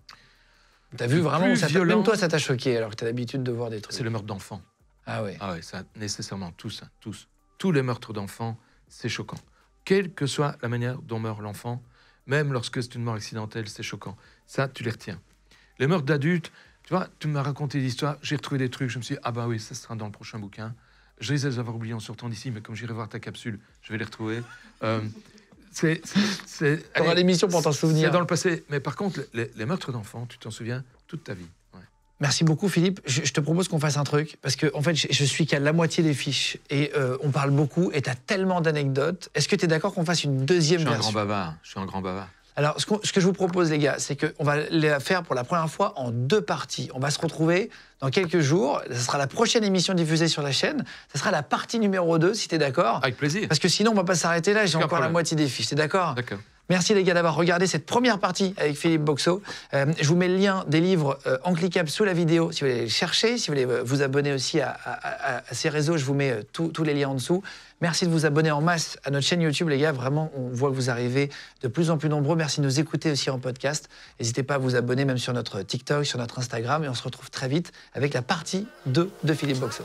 T'as vu vraiment ça Même toi, ça t'a choqué alors que t'as l'habitude de voir des trucs. C'est le meurtre d'enfant. Ah ouais. Ah ouais, ça, nécessairement, tous, tous. Tous les meurtres d'enfants, c'est choquant. Quelle que soit la manière dont meurt l'enfant, même lorsque c'est une mort accidentelle, c'est choquant. Ça, tu les retiens. Les meurtres d'adultes, tu vois, tu m'as raconté des j'ai retrouvé des trucs, je me suis dit, ah bah oui, ça sera dans le prochain bouquin. Je les ai avoir oubliés en sortant d'ici, mais comme j'irai voir ta capsule, je vais les retrouver. Euh, c'est. aura l'émission pour t'en souvenir. dans le passé. Mais par contre, les, meurtres d'enfants, tu t'en souviens toute ta vie. Merci beaucoup Philippe. Je, te propose qu'on fasse un truc parce que en fait je, suis qu'à la moitié des fiches et euh, on parle beaucoup et t'as tellement d'anecdotes. Est-ce que tu es d'accord qu'on fasse une deuxième je suis un grand bavard. Je suis un grand bavard. Alors, ce, que je vous propose, les gars, c'est qu'on va les faire pour la première fois en deux parties. On va se retrouver dans quelques jours. Ce sera la prochaine émission diffusée sur la chaîne. Ce sera la partie numéro 2, si tu d'accord. Avec plaisir. Parce que sinon, on va pas s'arrêter là. J'ai encore la moitié des fiches. Tu d'accord D'accord. Merci les gars d'avoir regardé cette première partie avec Philippe Boxo. Euh, je vous mets le lien des livres en euh, cliquable sous la vidéo si vous voulez les chercher. Si vous voulez euh, vous abonner aussi à, ces réseaux, je vous mets tous les liens en dessous. Merci de vous abonner en masse à notre chaîne YouTube, les gars. Vraiment, on voit que vous arrivez de plus en plus nombreux. Merci de nous écouter aussi en podcast. N'hésitez pas à vous abonner même sur notre TikTok, sur notre Instagram. Et on se retrouve très vite avec la partie 2 de Philippe Boxo.